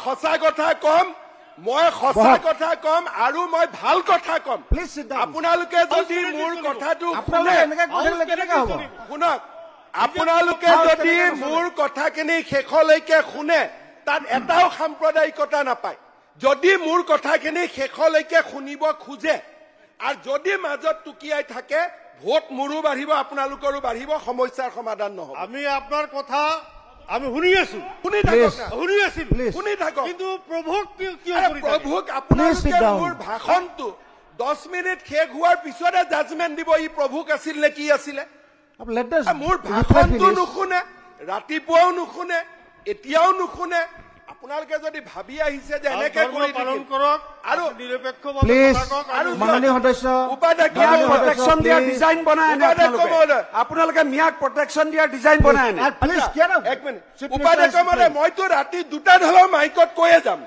সঁচা কথা কম মই সঁচা কথা কম আৰু মই ভাল কথা কম আপোনালোকে যদি মোৰ কথাটো শুনে শুনক আপোনালোকে যদি মোৰ কথাখিনি শেষলৈকে শুনে তাত এটাও সাম্প্ৰদায়িকতা নাপায় যদি মোৰ কথাখিনি শেষলৈকে শুনিব খোজে আৰু যদি মাজত টুকিয়াই থাকে ভোট মোৰো বাঢ়িব আপোনালোকৰো বাঢ়িব সমস্যাৰ সমাধান নহয় আমি আপোনাৰ কথা আমি শুনি আছো শুনি থাকক শুনি আছিল শুনি থাকক কিন্তু প্ৰভুক প্ৰভুক আপোনালোকে মোৰ ভাষণটো দহ মিনিট শেষ হোৱাৰ পিছতে জাজমেণ্ট দিব ই প্ৰভুক আছিল নে কি আছিলে মোৰ ভাষণটো নুশুনে ৰাতিপুৱাও নুশুনে এতিয়াও নুশুনে আপোনালোকে যদি ভাবি আহিছে যে এনেকে পালন কৰক আৰু নিৰপেক্ষভাৱে আপোনালোকে মিয়াক প্ৰটেকশ্যন দিয়াৰ ডিজাইন বনাই উপাধ্যক্ষ মানে মইতো ৰাতি দুটা ধৰক মাইকত কৈয়ে যাম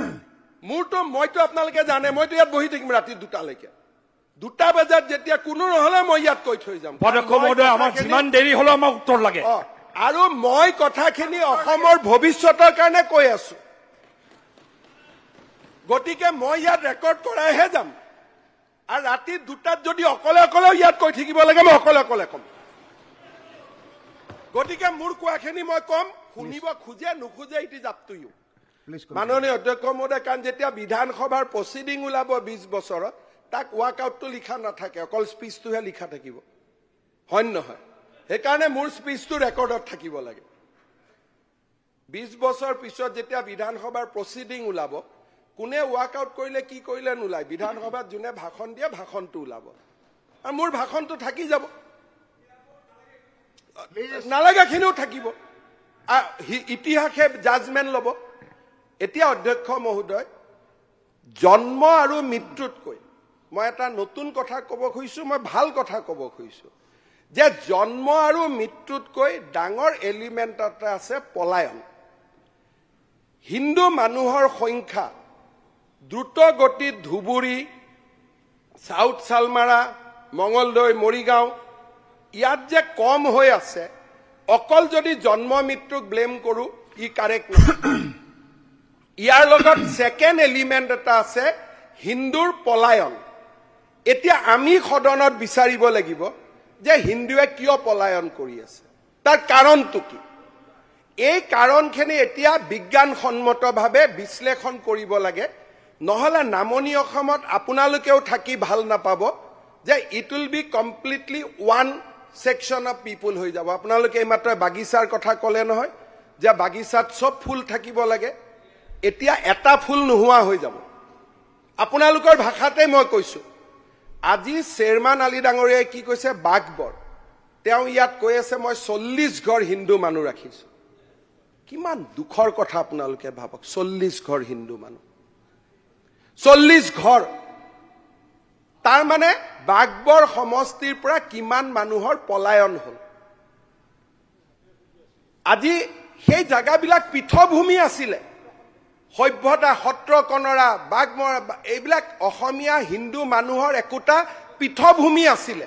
মোৰতো মইতো আপোনালোকে জানে মইতো ইয়াত বহি থাকিম ৰাতি দুটালৈকে দুটা বজাত যেতিয়া কোনো নহলে মই ইয়াত কৈ থৈ যাম উপাধ্যক্ষ মহোদয় আমাৰ যিমান দেৰি হলেও আমাক উত্তৰ লাগে আৰু মই কথাখিনি অসমৰ ভৱিষ্যতৰ কাৰণে কৈ আছো গতিকে মই ইয়াত ৰেকৰ্ড কৰাইহে যাম আৰু ৰাতি দুটাত যদি অকলে অকলে ইয়াত কৈ থাকিব লাগে মই অকলে অকলে কম গতিকে মোৰ কোৱাখিনি মই কম শুনিব খোজে নোখোজে ইটি জাপটুইও মাননীয় অধ্যক্ষ মহোদয় কাৰণ যেতিয়া বিধানসভাৰ প্ৰচিডিং ওলাব বিশ বছৰত তাক ৱাক আউটটো লিখা নাথাকে অকল স্পীচটোহে লিখা থাকিব হয় নহয় সেইকাৰণে মোৰ স্পীচটো ৰেকৰ্ডত থাকিব লাগে বিশ বছৰ পিছত যেতিয়া বিধানসভাৰ প্ৰচিডিং ওলাব কোনে ৱাৰ্ক আউট কৰিলে কি কৰিলে নোলায় বিধানসভাত যোনে ভাষণ দিয়ে ভাষণটো ওলাব আৰু মোৰ ভাষণটো থাকি যাব নালাগাখিনিও থাকিব ইতিহাসে জাজমেণ্ট ল'ব এতিয়া অধ্যক্ষ মহোদয় জন্ম আৰু মৃত্যুতকৈ মই এটা নতুন কথা ক'ব খুজিছোঁ মই ভাল কথা ক'ব খুজিছোঁ যে জন্ম আৰু মৃত্যুতকৈ ডাঙৰ এলিমেণ্ট এটা আছে পলায়ন হিন্দু মানুহৰ সংখ্যা দ্ৰুতগতিত ধুবুৰী চাউথ চালমাৰা মঙলদৈ মৰিগাঁও ইয়াত যে কম হৈ আছে অকল যদি জন্ম মৃত্যুক ব্লেম কৰোঁ ই কাৰেক্ট নহয় ইয়াৰ লগত ছেকেণ্ড এলিমেণ্ট এটা আছে হিন্দুৰ পলায়ন এতিয়া আমি সদনত বিচাৰিব লাগিব যে হিন্দুৱে কিয় পলায়ন কৰি আছে তাৰ কাৰণটো কি এই কাৰণখিনি এতিয়া বিজ্ঞানসন্মতভাৱে বিশ্লেষণ কৰিব লাগে নহ'লে নামনি অসমত আপোনালোকেও থাকি ভাল নাপাব যে it will be completely one section of people হৈ যাব আপোনালোকে এইমাত্ৰ বাগিচাৰ কথা ক'লে নহয় যে বাগিচাত চব ফুল থাকিব লাগে এতিয়া এটা ফুল নোহোৱা হৈ যাব আপোনালোকৰ ভাষাতে মই কৈছোঁ আজি চেয়াৰমেন আলী ডাঙৰীয়াই কি কৈছে বাঘবৰ তেওঁ ইয়াত কৈ আছে মই চল্লিছ ঘৰ হিন্দু মানুহ ৰাখিছো কিমান দুখৰ কথা আপোনালোকে ভাবক চল্লিছ ঘৰ হিন্দু মানুহ চল্লিছ ঘৰ তাৰমানে বাঘবৰ সমষ্টিৰ পৰা কিমান মানুহৰ পলায়ন হ'ল আজি সেই জেগাবিলাক পৃথভূমি আছিলে সভ্যতা সত্ৰ কনৰা বাঘমৰা এইবিলাক অসমীয়া হিন্দু মানুহৰ একোটা পৃথভূমি আছিলে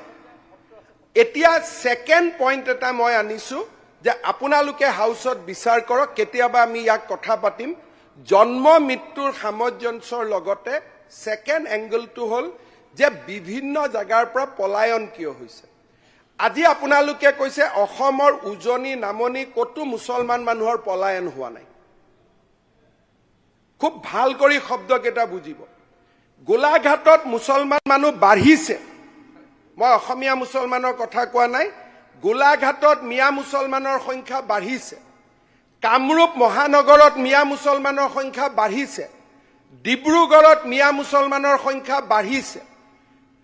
এতিয়া ছেকেণ্ড পইণ্ট এটা মই আনিছোঁ যে আপোনালোকে হাউচত বিচাৰ কৰক কেতিয়াবা আমি ইয়াক কথা পাতিম জন্ম মৃত্যুৰ সামঞ্জস্যৰ লগতে ছেকেণ্ড এংগলটো হ'ল যে বিভিন্ন জেগাৰ পৰা পলায়ন কিয় হৈছে আজি আপোনালোকে কৈছে অসমৰ উজনি নামনি ক'তো মুছলমান মানুহৰ পলায়ন হোৱা নাই খুব ভাল কৰি শব্দকেইটা বুজিব গোলাঘাটত মুছলমান মানুহ বাঢ়িছে মই অসমীয়া মুছলমানৰ কথা কোৱা নাই গোলাঘাটত মিয়া মুছলমানৰ সংখ্যা বাঢ়িছে কামৰূপ মহানগৰত মিয়া মুছলমানৰ সংখ্যা বাঢ়িছে ডিব্ৰুগড়ত মিয়া মুছলমানৰ সংখ্যা বাঢ়িছে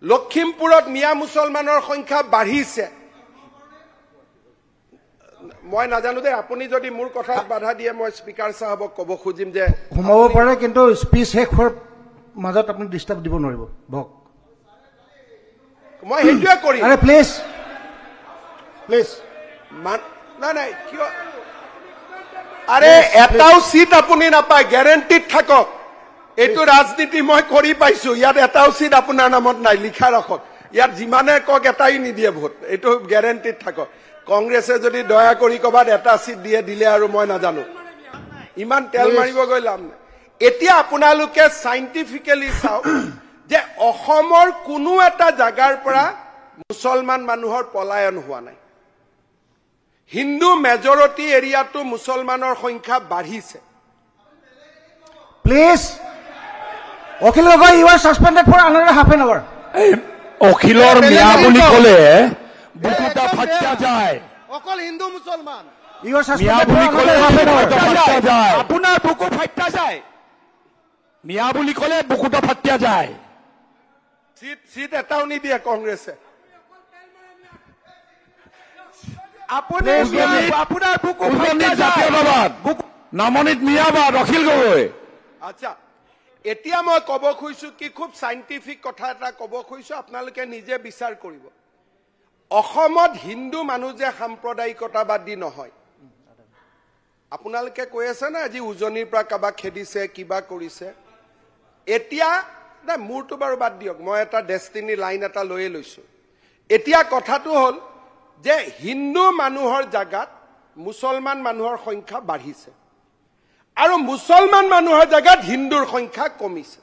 লখিমপুৰত মিয়া মুছলমানৰ সংখ্যা বাঢ়িছে মই নাজানো দেই আপুনি যদি মোৰ কথা বাধা দিয়ে মই স্পীকাৰ চাহাবক ক'ব খুজিম যে সোমাব পাৰে কিন্তু স্পীচ শেষ হোৱাৰ মাজত আপুনি ডিষ্টাৰ্ব দিব নোৱাৰিব ভক মই সেইটোৱে কৰিম আৰে প্লিজ প্লিজ নাই নাই কিয় আৰে এটাও চিট আপুনি নাপায় গেৰেণ্টিত থাকক এইটো ৰাজনীতি মই কৰি পাইছো ইয়াত এটাও চিট আপোনাৰ নামত নাই লিখা ৰাখক ইয়াত যিমানে কওক এটাই নিদিয়ে ভোট এইটো গেৰেণ্টিত থাকক কংগ্ৰেছে যদি দয়া কৰি কবাত এটা চিট দিয়ে দিলে আৰু মই নাজানো ইমান তেল মাৰিব গৈ এতিয়া আপোনালোকে চাইণ্টিফিকেলি চাওক যে অসমৰ কোনো এটা জাগাৰ পৰা মুছলমান মানুহৰ পলায়ন হোৱা নাই হিন্দু মেজৰিটি এৰিয়াটো মুছলমানৰ সংখ্যা বাঢ়িছে please Akhil Gogoi you are suspended for another half an hour অখিলৰ মিয়া বুলি ক'লে বুকুটা ফাটা যায় অকল হিন্দু মুসলমান আপনার বুকু ফাটা যায় মিয়া বুলি কলে বুকুটা ফাটা যায় সিট সিট এটাও নিদিয়ে কংগ্রেসে আপোনাৰ বুকু জাতীয়তাবাদ নামনিত মিয়াবাদ রখিল গগৈ আচ্ছা এতিয়া মই ক'ব খুজিছো কি খুব চাইণ্টিফিক কথা এটা ক'ব খুজিছো আপোনালোকে নিজে বিচাৰ কৰিব অসমত হিন্দু মানুহ যে সাম্প্ৰদায়িকতাবাদী নহয় আপোনালোকে কৈ আছে না আজি উজনিৰ পৰা কাৰোবাক খেদিছে কিবা কৰিছে এতিয়া নাই মোৰটো বাৰু বাদ দিয়ক মই এটা ডেষ্টিনী লাইন এটা লৈয়ে লৈছোঁ এতিয়া কথাটো হ'ল যে হিন্দু মানুহৰ জেগাত মুছলমান মানুহৰ সংখ্যা বাঢ়িছে আৰু মুছলমান মানুহৰ জেগাত হিন্দুৰ সংখ্যা কমিছে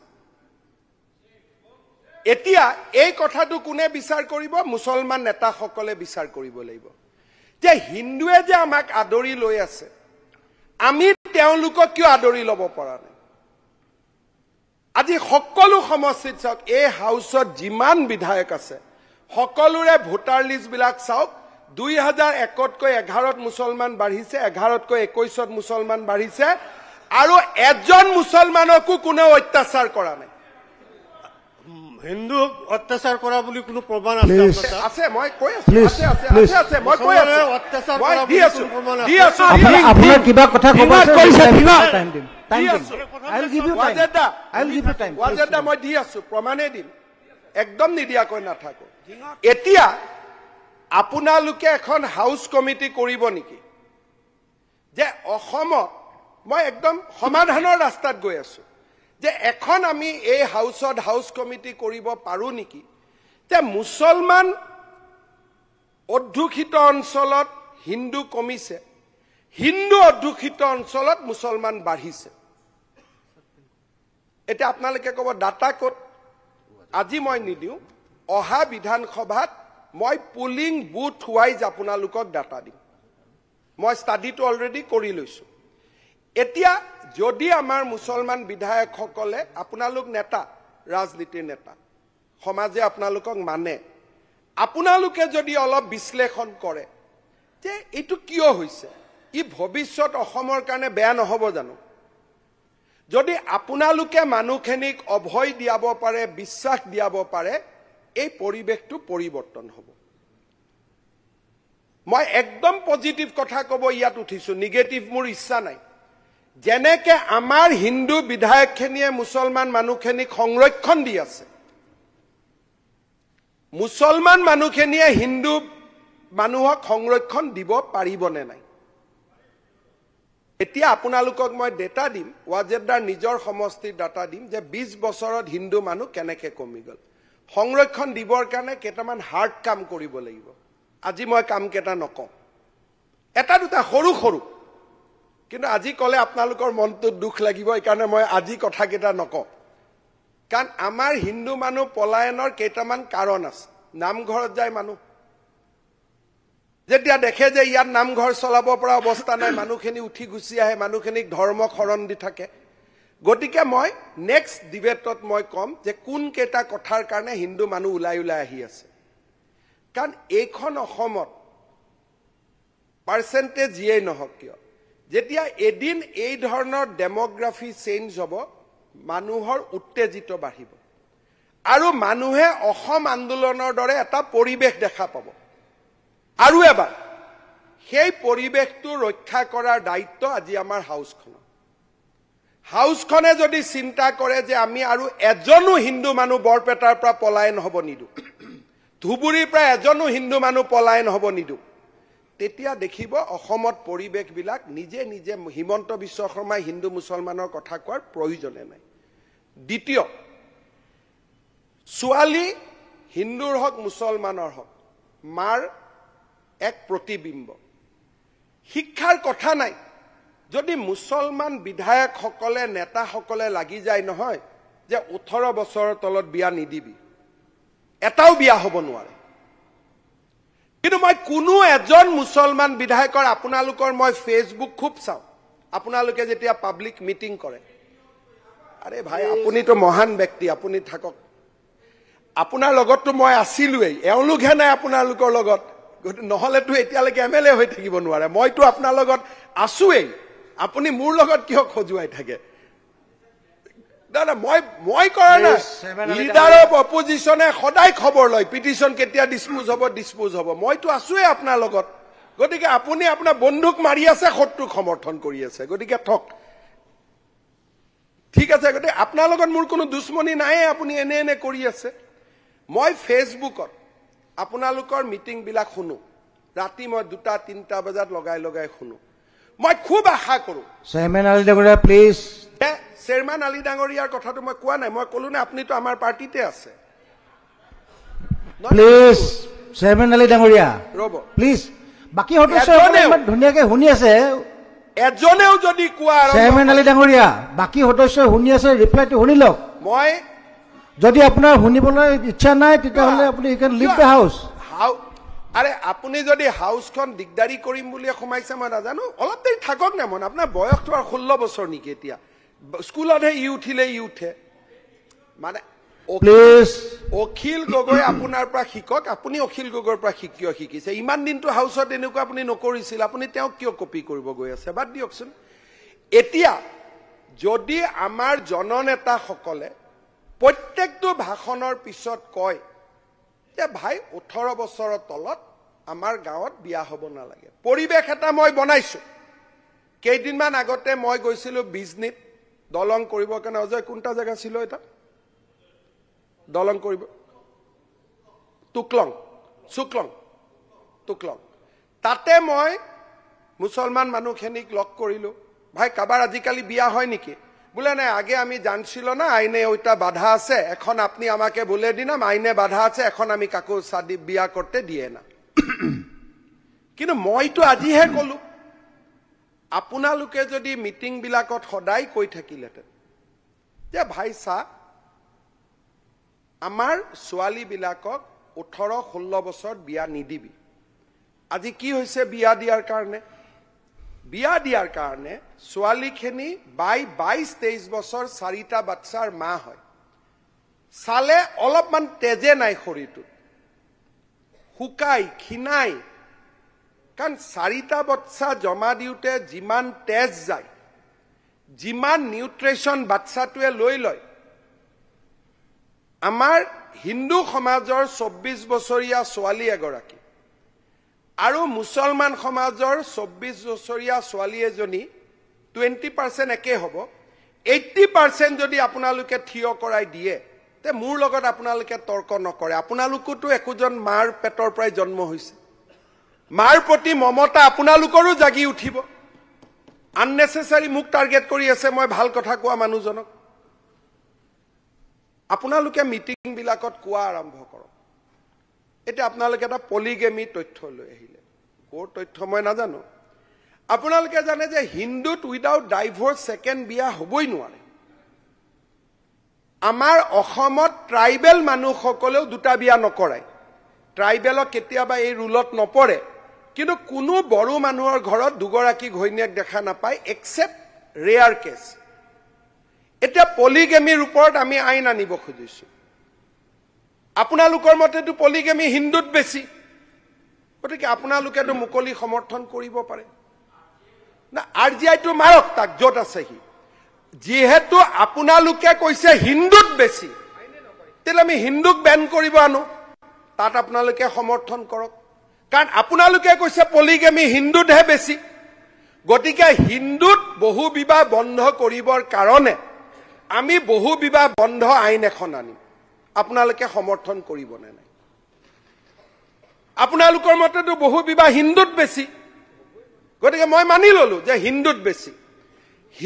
এতিয়া এই কথাটো কোনে বিচাৰ কৰিব মুছলমান নেতাসকলে বিচাৰ কৰিব লাগিব যে হিন্দুৱে যে আমাক আদৰি লৈ আছে আমি তেওঁলোকক কিয় আদৰি ল'ব পৰা নাই আজি সকলো সমষ্টিত চাওক এই হাউচত যিমান বিধায়ক আছে সকলোৰে ভোটাৰ লিষ্টবিলাক চাওক দুই হাজাৰ একতকৈ এঘাৰত মুছলমান বাঢ়িছে এঘাৰতকৈ একৈশত মুছলমান বাঢ়িছে আৰু এজন মুছলমানকো কোনেও অত্যাচাৰ কৰা নাই হিন্দু অত্যাচাৰ কৰা বুলি কোনো প্ৰমাণ আছে কিবা কথা ক'ব মই দি আছো প্ৰমাণেই দিম একদম নিদিয়াকৈ নাথাকো এতিয়া আপোনালোকে এখন হাউচ কমিটি কৰিব নেকি যে অসমত মই একদম সমাধানৰ ৰাস্তাত গৈ আছো যে এখন আমি এই হাউচত হাউচ কমিটি কৰিব পাৰোঁ নেকি যে মুছলমান অধ্যুষিত অঞ্চলত হিন্দু কমিছে হিন্দু অধ্যুষিত অঞ্চলত মুছলমান বাঢ়িছে এতিয়া আপোনালোকে ক'ব ডাটা ক'ত আজি মই নিদিওঁ অহা বিধানসভাত মই পুলিং বুথ ৱাইজ আপোনালোকক ডাটা দিম মই ষ্টাডিটো অলৰেডি কৰি লৈছোঁ এতিয়া যদি আমাৰ মুছলমান বিধায়কসকলে আপোনালোক নেতা ৰাজনীতিৰ নেতা সমাজে আপোনালোকক মানে আপোনালোকে যদি অলপ বিশ্লেষণ কৰে যে এইটো কিয় হৈছে ই ভৱিষ্যত অসমৰ কাৰণে বেয়া নহ'ব জানো যদি আপোনালোকে মানুহখিনিক অভয় দিয়াব পাৰে বিশ্বাস দিয়াব পাৰে এই পৰিৱেশটো পৰিৱৰ্তন হ'ব মই একদম পজিটিভ কথা ক'ব ইয়াত উঠিছোঁ নিগেটিভ মোৰ ইচ্ছা নাই যেনেকে আমাৰ হিন্দু বিধায়কখিনিয়ে মুছলমান মানুহখিনিক সংৰক্ষণ দি আছে মুছলমান মানুহখিনিয়ে হিন্দু মানুহক সংৰক্ষণ দিব পাৰিবনে নাই এতিয়া আপোনালোকক মই ডেটা দিম ৱাজেদাৰ নিজৰ সমষ্টিৰ ডাটা দিম যে বিশ বছৰত হিন্দু মানুহ কেনেকে কমি গল সংৰক্ষণ দিবৰ কাৰণে কেইটামান হাৰ্ড কাম কৰিব লাগিব আজি মই কাম কামকেইটা নকওঁ এটা দুটা সৰু সৰু কিন্তু আজি ক'লে আপোনালোকৰ মনটোত দুখ লাগিব এইকাৰণে মই আজি কথাকেইটা নকওঁ কাৰণ আমাৰ হিন্দু মানুহ পলায়নৰ কেইটামান কাৰণ আছে নামঘৰত যায় মানুহ যেতিয়া দেখে যে ইয়াত নামঘৰ চলাব পৰা অৱস্থা নাই মানুহখিনি উঠি গুচি আহে মানুহখিনিক ধৰ্মক শৰণ দি থাকে গতিকে মই নেক্সট ডিবেটত মই ক'ম যে কোনকেইটা কথাৰ কাৰণে হিন্দু মানুহ ওলাই ওলাই আহি আছে কাৰণ এইখন অসমত পাৰ্চেণ্টেজ যিয়েই নহওক কিয় যেতিয়া এদিন এই ধৰণৰ ডেমগ্ৰাফি চেঞ্জ হ'ব মানুহৰ উত্তেজিত বাঢ়িব আৰু মানুহে অসম আন্দোলনৰ দৰে এটা পৰিৱেশ দেখা পাব আৰু এবাৰ সেই পৰিৱেশটো ৰক্ষা কৰাৰ দায়িত্ব আজি আমাৰ হাউচখনত হাউচখনে যদি চিন্তা কৰে যে আমি আৰু এজনো হিন্দু মানুহ বৰপেটাৰ পৰা পলায়ন হ'ব নিদিওঁ ধুবুৰীৰ পৰা এজনো হিন্দু মানুহ পলায়ন হ'ব নিদিওঁ তেতিয়া দেখিব অসমত পৰিৱেশবিলাক নিজে নিজে হিমন্ত বিশ্ব শৰ্মাই হিন্দু মুছলমানৰ কথা কোৱাৰ প্ৰয়োজনে নাই দ্বিতীয় ছোৱালী হিন্দুৰ হওক মুছলমানৰ হওক মাৰ এক প্ৰতিবিম্ব শিক্ষাৰ কথা নাই যদি মুছলমান বিধায়কসকলে নেতাসকলে লাগি যায় নহয় যে ওঠৰ বছৰৰ তলত বিয়া নিদিবি এটাও বিয়া হ'ব নোৱাৰে কিন্তু মই কোনো এজন মুছলমান বিধায়কৰ আপোনালোকৰ মই ফেচবুক খুব চাওঁ আপোনালোকে যেতিয়া পাব্লিক মিটিং কৰে আৰে ভাই আপুনিতো মহান ব্যক্তি আপুনি থাকক আপোনাৰ লগততো মই আছিলোঁৱেই এওঁলোকহে নাই আপোনালোকৰ লগত নহ'লেতো এতিয়ালৈকে এম এল এ হৈ থাকিব নোৱাৰে মইতো আপোনাৰ লগত আছোৱেই আপুনি মোৰ লগত কিয় খজুৱাই থাকে দাদা মই মই কৰা নাই লিডাৰ অফ অপজিচনে সদায় খবৰ লয় পিটিশ্যন কেতিয়া ডিছপোজ হ'ব ডিছপোজ হ'ব মইতো আছোৱেই আপোনাৰ লগত গতিকে আপুনি আপোনাৰ বন্ধুক মাৰি আছে শত্ৰুক সমৰ্থন কৰি আছে গতিকে আপোনাৰ লগত মোৰ কোনো দুশ্মনী নাইয়ে আপুনি এনে এনে কৰি আছে মই ফেচবুকত আপোনালোকৰ মিটিংবিলাক শুনো ৰাতি মই দুটা তিনিটা বজাত লগাই লগাই শুনো মই খুব আশা কৰোঁ চেয়াৰমেন আলী ডাঙৰীয়াৰ কথাটো মই কোৱা নাই মই কলো নে আপুনিতো আমাৰ পাৰ্টিতে আছে প্লিজ চেয়াৰমেন আলী ডাঙৰীয়া ৰ'ব প্লিজ বাকী সদস্যসকলে ধুনীয়াকৈ শুনি আছে এজনেও যদি কোৱা চেয়াৰমেন আলী ডাঙৰীয়া বাকী সদস্যই শুনি আছে ৰিপ্লাইটো শুনি লওক মই যদি আপোনাৰ শুনিবলৈ ইচ্ছা নাই তেতিয়াহ'লে আপুনি লিভ দ্য হাউচ আৰে আপুনি যদি হাউচখন দিগদাৰি কৰিম বুলিয়ে সোমাইছে মই নাজানো অলপ দেৰি থাকক নে মন আপোনাৰ বয়সটো আৰু ষোল্ল বছৰ নেকি এতিয়া স্কুলতহে ই উঠিলে ই উঠে মানে অখিল গগৈ আপোনাৰ পৰা শিকক আপুনি অখিল গগৈৰ পৰা কিয় শিকিছে ইমান দিনটো হাউচত এনেকুৱা আপুনি নকৰিছিল আপুনি তেওঁক কিয় কপি কৰিব গৈ আছে বাদ দিয়কচোন এতিয়া যদি আমাৰ জননেতাসকলে প্ৰত্যেকটো ভাষণৰ পিছত কয় যে ভাই ওঠৰ বছৰৰ তলত আমাৰ গাঁৱত বিয়া হ'ব নালাগে পৰিৱেশ এটা মই বনাইছো কেইদিনমান আগতে মই গৈছিলোঁ বিজনীত দলং কৰিবৰ কাৰণে অজয় কোনটা জেগা ছিল এটা দলং কৰিব টুকলং চুকলং টুকলং তাতে মই মুছলমান মানুহখিনিক লগ কৰিলোঁ ভাই কাৰোবাৰ আজিকালি বিয়া হয় নেকি বোলে নাই আগে আমি জানছিলোঁ না আইনে ঐটা বাধা আছে এখন আপুনি আমাকে বোলে দিনাম আইনে বাধা আছে এখন আমি কাকো চাদি বিয়া কৰোতে দিয়ে না কিন্তু মইতো আজিহে ক'লোঁ আপোনালোকে যদি মিটিংবিলাকত সদায় কৈ থাকিলহেঁতেন যে ভাই চা আমাৰ ছোৱালীবিলাকক ওঠৰ ষোল্ল বছৰত বিয়া নিদিবি আজি কি হৈছে বিয়া দিয়াৰ কাৰণে বিয়া দিয়াৰ কাৰণে ছোৱালীখিনি বাই বাইছ তেইছ বছৰ চাৰিটা বাচ্চাৰ মা হয় চালে অলপমান তেজে নাই শৰীৰটোত শুকাই খীণাই কাৰণ চাৰিটা বচ্ছা জমা দিওঁতে যিমান তেজ যায় যিমান নিউট্ৰেশ্যন বাচ্ছাটোৱে লৈ লয় আমাৰ হিন্দু সমাজৰ চৌব্বিছ বছৰীয়া ছোৱালী এগৰাকী আৰু মুছলমান সমাজৰ চৌব্বিছ বছৰীয়া ছোৱালী এজনী টুৱেণ্টি পাৰ্চেণ্ট একেই হ'ব এইট্টি পাৰ্চেণ্ট যদি আপোনালোকে থিয় কৰাই দিয়ে তে মোৰ লগত আপোনালোকে তৰ্ক নকৰে আপোনালোকোতো একোজন মাৰ পেটৰ পৰাই জন্ম হৈছে মাৰ প্ৰতি মমতা আপোনালোকৰো জাগি উঠিব আননেচেচাৰী মোক টাৰ্গেট কৰি আছে মই ভাল কথা কোৱা মানুহজনক আপোনালোকে মিটিংবিলাকত কোৱা আৰম্ভ কৰক এতিয়া আপোনালোকে এটা পলিগেমি তথ্য লৈ আহিলে ক'ৰ তথ্য মই নাজানো আপোনালোকে জানে যে হিন্দুত উইডাউট ডাইভৰ্চ ছেকেণ্ড বিয়া হ'বই নোৱাৰে আমাৰ অসমত ট্ৰাইবেল মানুহসকলেও দুটা বিয়া নকৰায় ট্ৰাইবেলক কেতিয়াবা এই ৰুলত নপৰে কিন্তু কোনো বড়ো মানুহৰ ঘৰত দুগৰাকী ঘৈণীয়েক দেখা নাপায় একচেপ্ট ৰেয়াৰ কেছ এতিয়া পলিগেমিৰ ওপৰত আমি আইন আনিব খুজিছোঁ আপোনালোকৰ মতেতো পলিগেমি হিন্দুত বেছি গতিকে আপোনালোকেতো মুকলি সমৰ্থন কৰিব পাৰে না আৰ জি আইটো মাৰক তাক য'ত আছে সি যিহেতু আপোনালোকে কৈছে হিন্দুত বেছি তেতিয়া আমি হিন্দুক বেন কৰিব আনো তাত আপোনালোকে সমৰ্থন কৰক কাৰণ আপোনালোকে কৈছে পলিগেমি হিন্দুতহে বেছি গতিকে হিন্দুত বহু বিবাহ বন্ধ কৰিবৰ কাৰণে আমি বহু বিবাহ বন্ধ আইন এখন আনিম আপোনালোকে সমৰ্থন কৰিব নে নাই আপোনালোকৰ মতেতো বহু বিবাহ হিন্দুত বেছি গতিকে মই মানি ললো যে হিন্দুত বেছি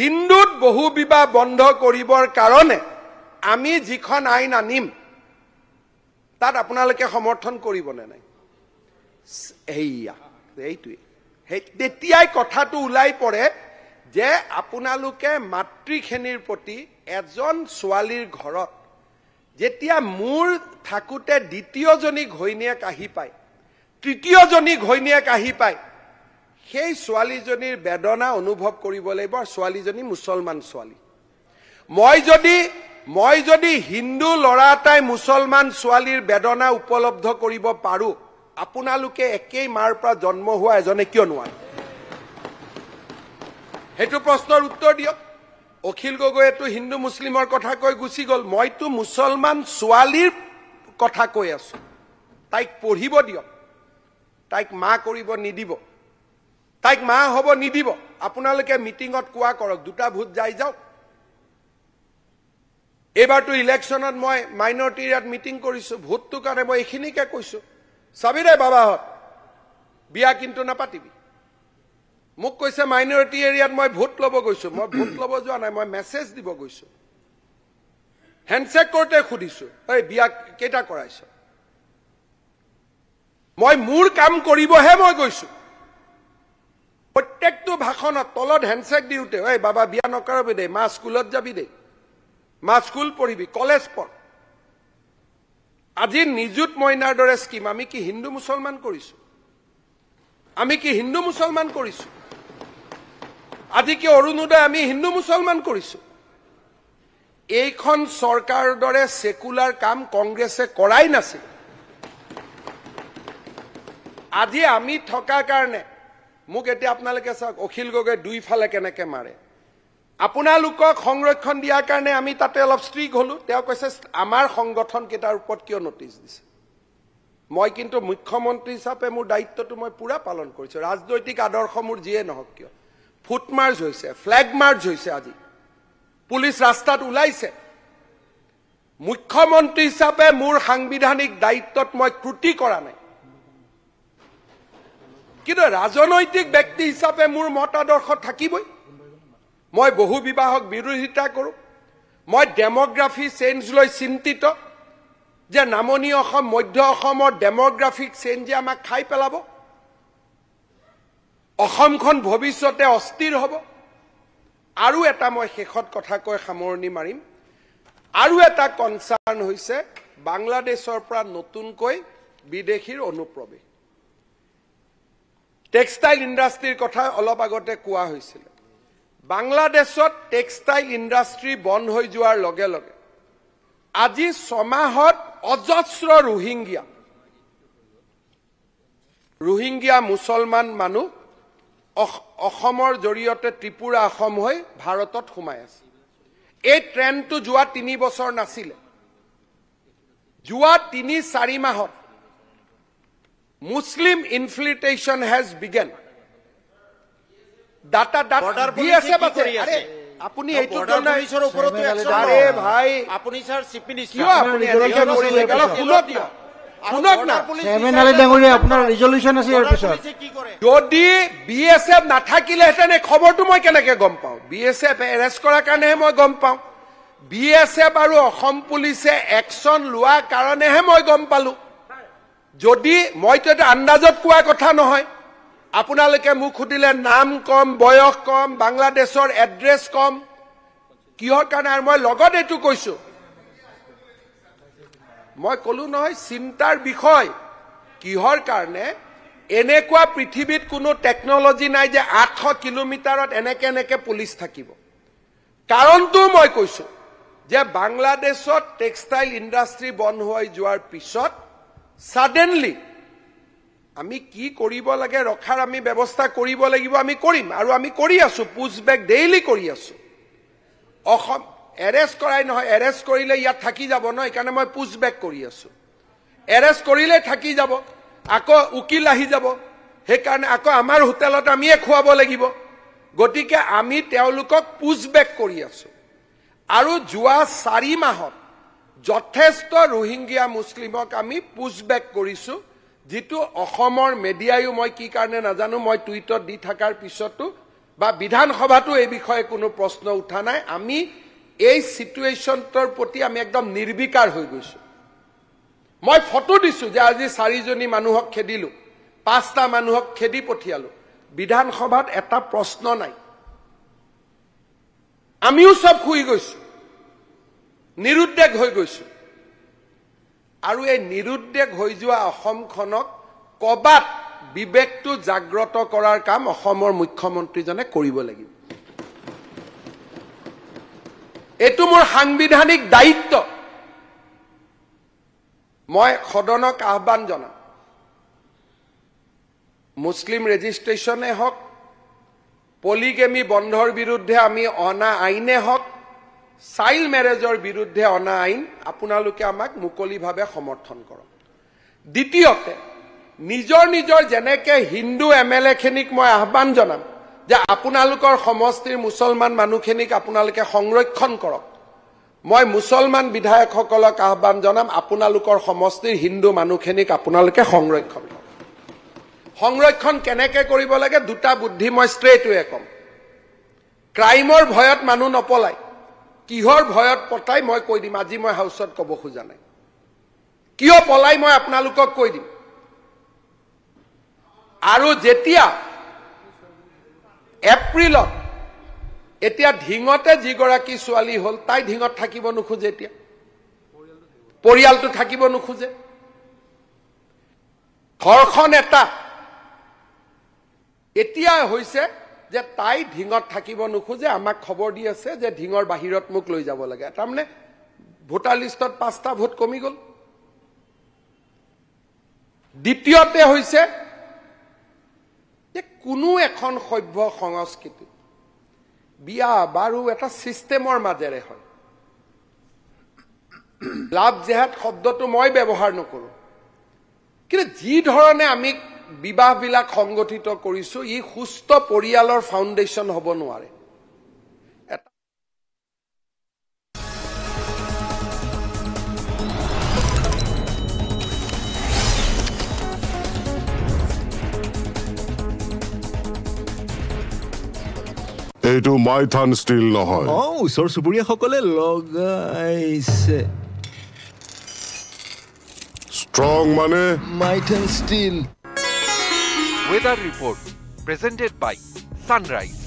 হিন্দুত বহু বিবাহ বন্ধ কৰিবৰ কাৰণে আমি যিখন আইন আনিম তাত আপোনালোকে সমৰ্থন কৰিব নে নাই হেৰিয়া এইটোৱে তেতিয়াই কথাটো ওলাই পৰে যে আপোনালোকে মাতৃখিনিৰ প্ৰতি এজন ছোৱালীৰ ঘৰত যেতিয়া মোৰ থাকোঁতে দ্বিতীয়জনী ঘৈণীয়েক আহি পায় তৃতীয়জনী ঘৈণীয়েক আহি পায় সেই ছোৱালীজনীৰ বেদনা অনুভৱ কৰিব লাগিব ছোৱালীজনী মুছলমান ছোৱালী মই যদি মই যদি হিন্দু ল'ৰা এটাই মুছলমান ছোৱালীৰ বেদনা উপলব্ধ কৰিব পাৰোঁ আপোনালোকে একেই মাৰ পৰা জন্ম হোৱা এজনে কিয় নোৱাৰে সেইটো প্ৰশ্নৰ উত্তৰ দিয়ক অখিল গগৈয়েতো হিন্দু মুছলিমৰ কথা কৈ গুচি গ'ল মইতো মুছলমান ছোৱালীৰ কথা কৈ আছো তাইক পঢ়িব দিয়ক তাইক মা কৰিব নিদিব তাইক মা হ'ব নিদিব আপোনালোকে মিটিঙত কোৱা কৰক দুটা ভোট যাই যাওক এইবাৰতো ইলেকশ্যনত মই মাইনৰিটিৰ ইয়াত মিটিং কৰিছোঁ ভোটটোৰ কাৰণে মই এইখিনিকে কৈছোঁ চাবি দে বাবাহঁত বিয়া কিন্তু নাপাতিবি মোক কৈছে মাইনৰিটি এৰিয়াত মই ভোট ল'ব গৈছোঁ মই ভোট ল'ব যোৱা নাই মই মেছেজ দিব গৈছোঁ হেণ্ডশ্বেক কৰোঁতে সুধিছোঁ এই বিয়া কেইটা কৰাইছ মই মোৰ কাম কৰিবহে মই গৈছোঁ প্ৰত্যেকটো ভাষণত তলত হেণ্ডশ্বেক দিওঁতে এই বাবা বিয়া নকৰাবি দেই মা স্কুলত যাবি দেই মা স্কুল পঢ়িবি কলেজ পঢ় আজি নিযুত মইনাৰ দৰে স্কিম আমি কি হিন্দু মুছলমান কৰিছো আমি কি হিন্দু মুছলমান কৰিছো আজি কি অৰুণোদয় আমি হিন্দু মুছলমান কৰিছো এইখন চৰকাৰৰ দৰে চেকুলাৰ কাম কংগ্ৰেছে কৰাই নাছিল আজি আমি থকাৰ কাৰণে মোক এতিয়া আপোনালোকে চাওক অখিল গগৈ দুইফালে কেনেকৈ মাৰে আপোনালোকক সংৰক্ষণ দিয়াৰ কাৰণে আমি তাতে অলপ ষ্ট্ৰিক হলোঁ তেওঁ কৈছে আমাৰ সংগঠনকেইটাৰ ওপৰত কিয় নটিছ দিছে মই কিন্তু মুখ্যমন্ত্ৰী হিচাপে মোৰ দায়িত্বটো মই পূৰা পালন কৰিছোঁ ৰাজনৈতিক আদৰ্শ মোৰ যিয়ে নহওক কিয় ফুটমাৰ্চ হৈছে ফ্লেগ মাৰ্চ হৈছে আজি পুলিচ ৰাস্তাত ওলাইছে মুখ্যমন্ত্ৰী হিচাপে মোৰ সাংবিধানিক দায়িত্বত মই ক্ৰুটি কৰা নাই কিন্তু ৰাজনৈতিক ব্যক্তি হিচাপে মোৰ মত আদৰ্শ থাকিবই মই বহু বিবাহক বিৰোধিতা কৰোঁ মই ডেমগ্ৰাফি চেঞ্জ লৈ চিন্তিত যে নামনি অসম মধ্য অসমৰ ডেমগ্ৰাফিক চেঞ্জে আমাক খাই পেলাব অসমখন ভৱিষ্যতে অস্থিৰ হ'ব আৰু এটা মই শেষত কথা কৈ সামৰণি মাৰিম আৰু এটা কনচাৰ্ণ হৈছে বাংলাদেশৰ পৰা নতুনকৈ বিদেশীৰ অনুপ্ৰৱেশ টেক্সটাইল ইণ্ডাষ্ট্ৰীৰ কথা অলপ আগতে কোৱা হৈছিলে বাংলাদেশত টেক্সটাইল ইণ্ডাষ্ট্ৰি বন্ধ হৈ যোৱাৰ লগে লগে আজি ছমাহত অজস্ৰ ৰোহিংগীয়া ৰোহিংগীয়া মুছলমান মানুহ অসমৰ জৰিয়তে ত্ৰিপুৰা অসম হৈ ভাৰতত সোমাই আছে এই ট্ৰেণ্ডটো যোৱা তিনি বছৰ নাছিলে যোৱা তিনি চাৰি মাহত Muslim infiltration has began data data দি আছে বা কৰি আপুনি এইটো জনা হিচৰ ওপৰত আৰে ভাই আপুনি স্যাৰ সিপি নিছ আপুনি ৰিজলিউশন শুনক না সেমেন আলি ডাঙৰি আপোনাৰ ৰিজলিউশন আছে ইয়াৰ পিছত যদি বিএছএফ নাথাকিলে হেতেন খবৰটো মই কেনেকে গম পাওঁ বিএছএফ এৰেষ্ট কৰাৰ কাৰণেহে মই গম পাওঁ বি এছ এফ আৰু অসম পুলিচে একচন লোৱাৰ কাৰণেহে মই গম পালো যদি মইতো এটা আন্দাজত কোৱা কথা নহয় আপোনালোকে মোক সুধিলে নাম কম বয়স কম বাংলাদেশৰ এড্ৰেছ কম কিহৰ কাৰণে আৰু মই লগত এইটো কৈছো মই কলো নহয় চিন্তাৰ বিষয় কিহৰ কাৰণে এনেকুৱা পৃথিৱীত কোনো টেকনলজি নাই যে আঠশ কিলোমিটাৰত এনেকে এনেকে পুলিচ থাকিব কাৰণটো মই কৈছো যে বাংলাদেশত টেক্সটাইল ইণ্ডাষ্ট্ৰী বন্ধ হৈ যোৱাৰ পিছত ছাডেনলি আমি কি কৰিব লাগে ৰখাৰ আমি ব্যৱস্থা কৰিব লাগিব আমি কৰিম আৰু আমি কৰি আছো পুচবেক ডেইলি কৰি আছো অসম এৰেষ্ট কৰাই নহয় এৰেষ্ট কৰিলে ইয়াত থাকি যাব ন সেইকাৰণে মই পুচবেক কৰি আছো এৰেষ্ট কৰিলে থাকি যাব আকৌ উকিল আহি যাব সেইকাৰণে আকৌ আমাৰ হোটেলত আমিয়ে খোৱাব লাগিব গতিকে আমি তেওঁলোকক পুচবেক কৰি আছো আৰু যোৱা চাৰি মাহত যথেষ্ট ৰোহিংগীয়া মুছলিমক আমি পুচবেক কৰিছোঁ যিটো অসমৰ মেডিয়ায়ো মই কি কাৰণে নাজানো মই টুইটত দি থকাৰ পিছতো বা বিধানসভাতো এই বিষয়ে কোনো প্ৰশ্ন উঠা নাই আমি এই চিটুৱেশ্যনটোৰ প্ৰতি আমি একদম নিৰ্বিকাৰ হৈ গৈছো মই ফটো দিছো যে আজি চাৰিজনী মানুহক খেদিলো পাঁচটা মানুহক খেদি পঠিয়ালো বিধানসভাত এটা প্ৰশ্ন নাই আমিও চব শুই গৈছো নিৰুদ্বেগ হৈ গৈছো আৰু এই নিৰুদ্দেগ হৈ যোৱা অসমখনক কবাত বিবেকটো জাগ্ৰত কৰাৰ কাম অসমৰ মুখ্যমন্ত্ৰীজনে কৰিব লাগিব এইটো মোৰ সাংবিধানিক দায়িত্ব মই সদনক আহ্বান জনাম মুছলিম ৰেজিষ্ট্ৰেশ্যনে হওক পলিগেমি বন্ধৰ বিৰুদ্ধে আমি অনা আইনে হওক চাইল্ড মেৰেজৰ বিৰুদ্ধে অনা আইন আপোনালোকে আমাক মুকলিভাৱে সমৰ্থন কৰক দ্বিতীয়তে নিজৰ নিজৰ যেনেকৈ হিন্দু এম এল এখিনিক মই আহ্বান জনাম যে আপোনালোকৰ সমষ্টিৰ মুছলমান মানুহখিনিক আপোনালোকে সংৰক্ষণ কৰক মই মুছলমান বিধায়কসকলক আহ্বান জনাম আপোনালোকৰ সমষ্টিৰ হিন্দু মানুহখিনিক আপোনালোকে সংৰক্ষণ কৰক সংৰক্ষণ কেনেকৈ কৰিব লাগে দুটা বুদ্ধি মই ষ্ট্ৰেইটৱে ক'ম ক্ৰাইমৰ ভয়ত মানুহ নপলায় কিহৰ ভয়ত পতাই মই কৈ দিম আজি মই হাউচত ক'ব খোজা নাই কিয় পলাই মই আপোনালোকক কৈ দিম আৰু যেতিয়া এপ্ৰিলত এতিয়া ঢিঙতে যিগৰাকী ছোৱালী হ'ল তাই ঢিঙত থাকিব নোখোজে এতিয়া পৰিয়ালটো থাকিব নোখোজে ঘৰখন এটা এতিয়া হৈছে যে তাই ঢিঙত থাকিব নোখোজে আমাক খবৰ দি আছে যে ঢিঙৰ বাহিৰত মোক লৈ যাব লাগে তাৰমানে ভোটাৰ লিষ্টত পাঁচটা ভোট কমি গ'ল দ্বিতীয়তে হৈছে যে কোনো এখন সভ্য সংস্কৃতি বিয়া বাৰু এটা ছিষ্টেমৰ মাজেৰে হয় লাভ জেহাদ শব্দটো মই ব্যৱহাৰ নকৰোঁ কিন্তু যি ধৰণে আমি বিবাহবিলাক সংগঠিত কৰিছো ই সুস্থ পৰিয়ালৰ ফাউণ্ডেশ্যন হ'ব নোৱাৰে এইটো মাই থান ষ্টিল নহয় অ ওচৰ চুবুৰীয়াসকলে লগাইছে ষ্ট্ৰং মানে মাই থান ষ্টিল weather report presented by Sunrise.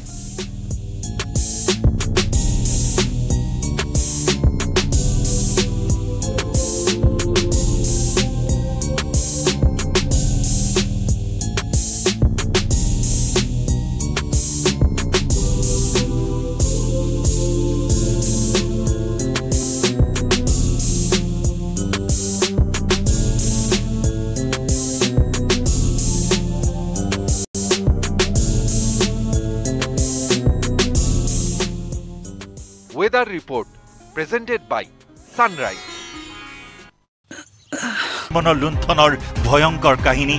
report presented by Sunrise. মনৰ লুণ্ঠনৰ ভয়ংকৰ কাহিনী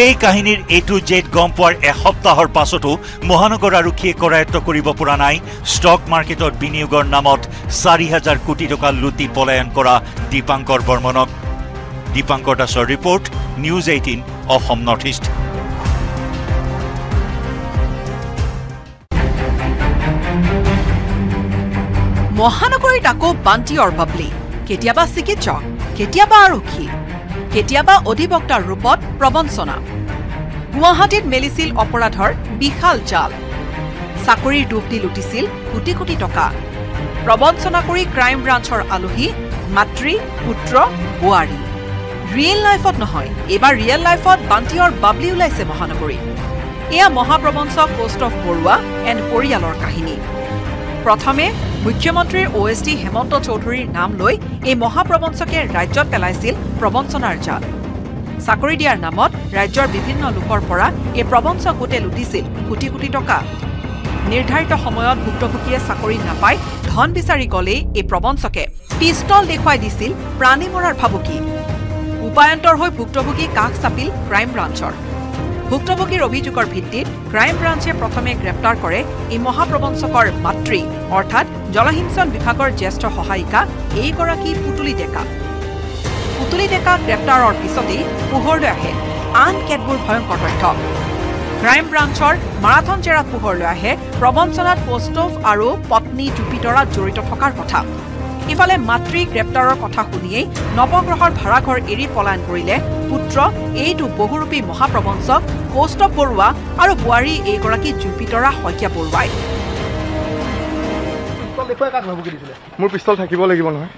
সেই কাহিনীৰ এ টু জেড গম পোৱাৰ এসপ্তাহৰ পাছতো মহানগৰ আৰক্ষীয়ে কৰায়ত্ব কৰিব পৰা নাই ষ্টক মাৰ্কেটত বিনিয়োগৰ নামত চাৰি হাজাৰ কোটি টকা লুটি পলায়ন কৰা দীপাংকৰ বৰ্মনক দীপাংকৰ দাসৰ report news eighteen Assam North East মহানগৰীত আকৌ বান্তি অৰ পাব্লি কেতিয়াবা চিকিৎসক কেতিয়াবা আৰক্ষী কেতিয়াবা অধিবক্তাৰ ৰূপত প্ৰবঞ্চনা গুৱাহাটীত মেলিছিল অপৰাধৰ বিশাল জাল চাকৰিৰ দুখ দি লুটিছিল কোটি কোটি টকা প্ৰবঞ্চনা কৰি ক্ৰাইম ব্ৰাঞ্চৰ আলহী মাতৃ পুত্ৰ বোৱাৰী ৰিয়েল লাইফত নহয় এইবাৰ ৰিয়েল লাইফত বান্তিয়ৰ বাবলি ওলাইছে মহানগৰীত এয়া মহাপ্ৰবঞ্চক পোষ্ট অফ বৰুৱা এণ্ড পৰিয়ালৰ কাহিনী প্ৰথমে মুখ্যমন্ত্ৰী অ' এছ ডি হেমন্ত চৌধুৰীৰ নাম লৈ এই মহাপ্ৰবঞ্চকে ৰাজ্যত পেলাইছিল প্ৰবঞ্চনাৰ জাল চাকৰি দিয়াৰ নামত ৰাজ্যৰ বিভিন্ন লোকৰ পৰা এই প্ৰবঞ্চক গোটে লুটিছিল কোটি কোটি টকা নিৰ্ধাৰিত সময়ত ভুক্তভোগীয়ে চাকৰি নাপাই ধন বিচাৰি গ'লেই এই প্ৰবঞ্চকে পিষ্টল দেখুৱাই দিছিল প্ৰাণী মৰাৰ ভাবুকি উপায়ন্তৰ হৈ ভুক্তভোগী কাষ চাপিল ক্ৰাইম ব্ৰাঞ্চৰ ভুক্তভোগীৰ অভিযোগৰ ভিত্তিত ক্ৰাইম ব্ৰাঞ্চে প্ৰথমে গ্ৰেপ্তাৰ কৰে এই মহাপ্ৰবঞ্চকৰ মাতৃ অৰ্থাৎ জলসিঞ্চন বিভাগৰ জ্যেষ্ঠ সহায়িকা এইগৰাকী পুতুলি ডেকা পুতুলি ডেকা গ্ৰেপ্তাৰৰ পিছতেই পোহৰলৈ আহে আন কেতবোৰ ভয়ংকৰ তথ্য ক্ৰাইম ব্ৰাঞ্চৰ মাৰাথন জেৰাত পোহৰলৈ আহে প্ৰবঞ্চনাত পষ্টভ আৰু পত্নী জুপিতৰাত জড়িত থকাৰ কথা ইফালে মাতৃ গ্ৰেপ্তাৰৰ কথা শুনিয়েই নৱগ্ৰহৰ ভাড়াঘৰ এৰি পলায়ন কৰিলে পুত্ৰ এইটো বহুৰূপী মহাপ্ৰবঞ্চক কৌষ্ঠ বৰুৱা আৰু বোৱাৰী এইগৰাকী জুপিতৰা শইকীয়া বৰুৱাই মোৰ পিষ্টল থাকিব লাগিব নহয়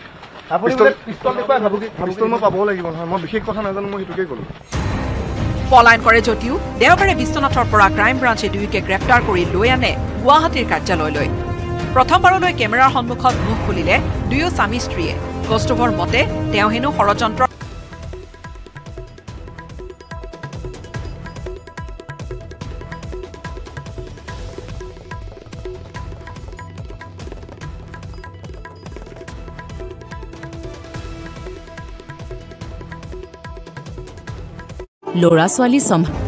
পলায়ন কৰে যদিও দেওবাৰে বিশ্বনাথৰ পৰা ক্ৰাইম ব্ৰাঞ্চে দুয়োকে গ্ৰেপ্তাৰ কৰি লৈ আনে গুৱাহাটীৰ কাৰ্যালয়লৈ প্ৰথমবাৰলৈ কেমেৰাৰ সন্মুখত মুখ খুলিলে দুয়ো স্বামী স্ত্ৰীয়ে কষ্টুভৰ মতে তেওঁ হেনো ষড়যন্ত্ৰ ল'ৰা ছোৱালী চম্ভা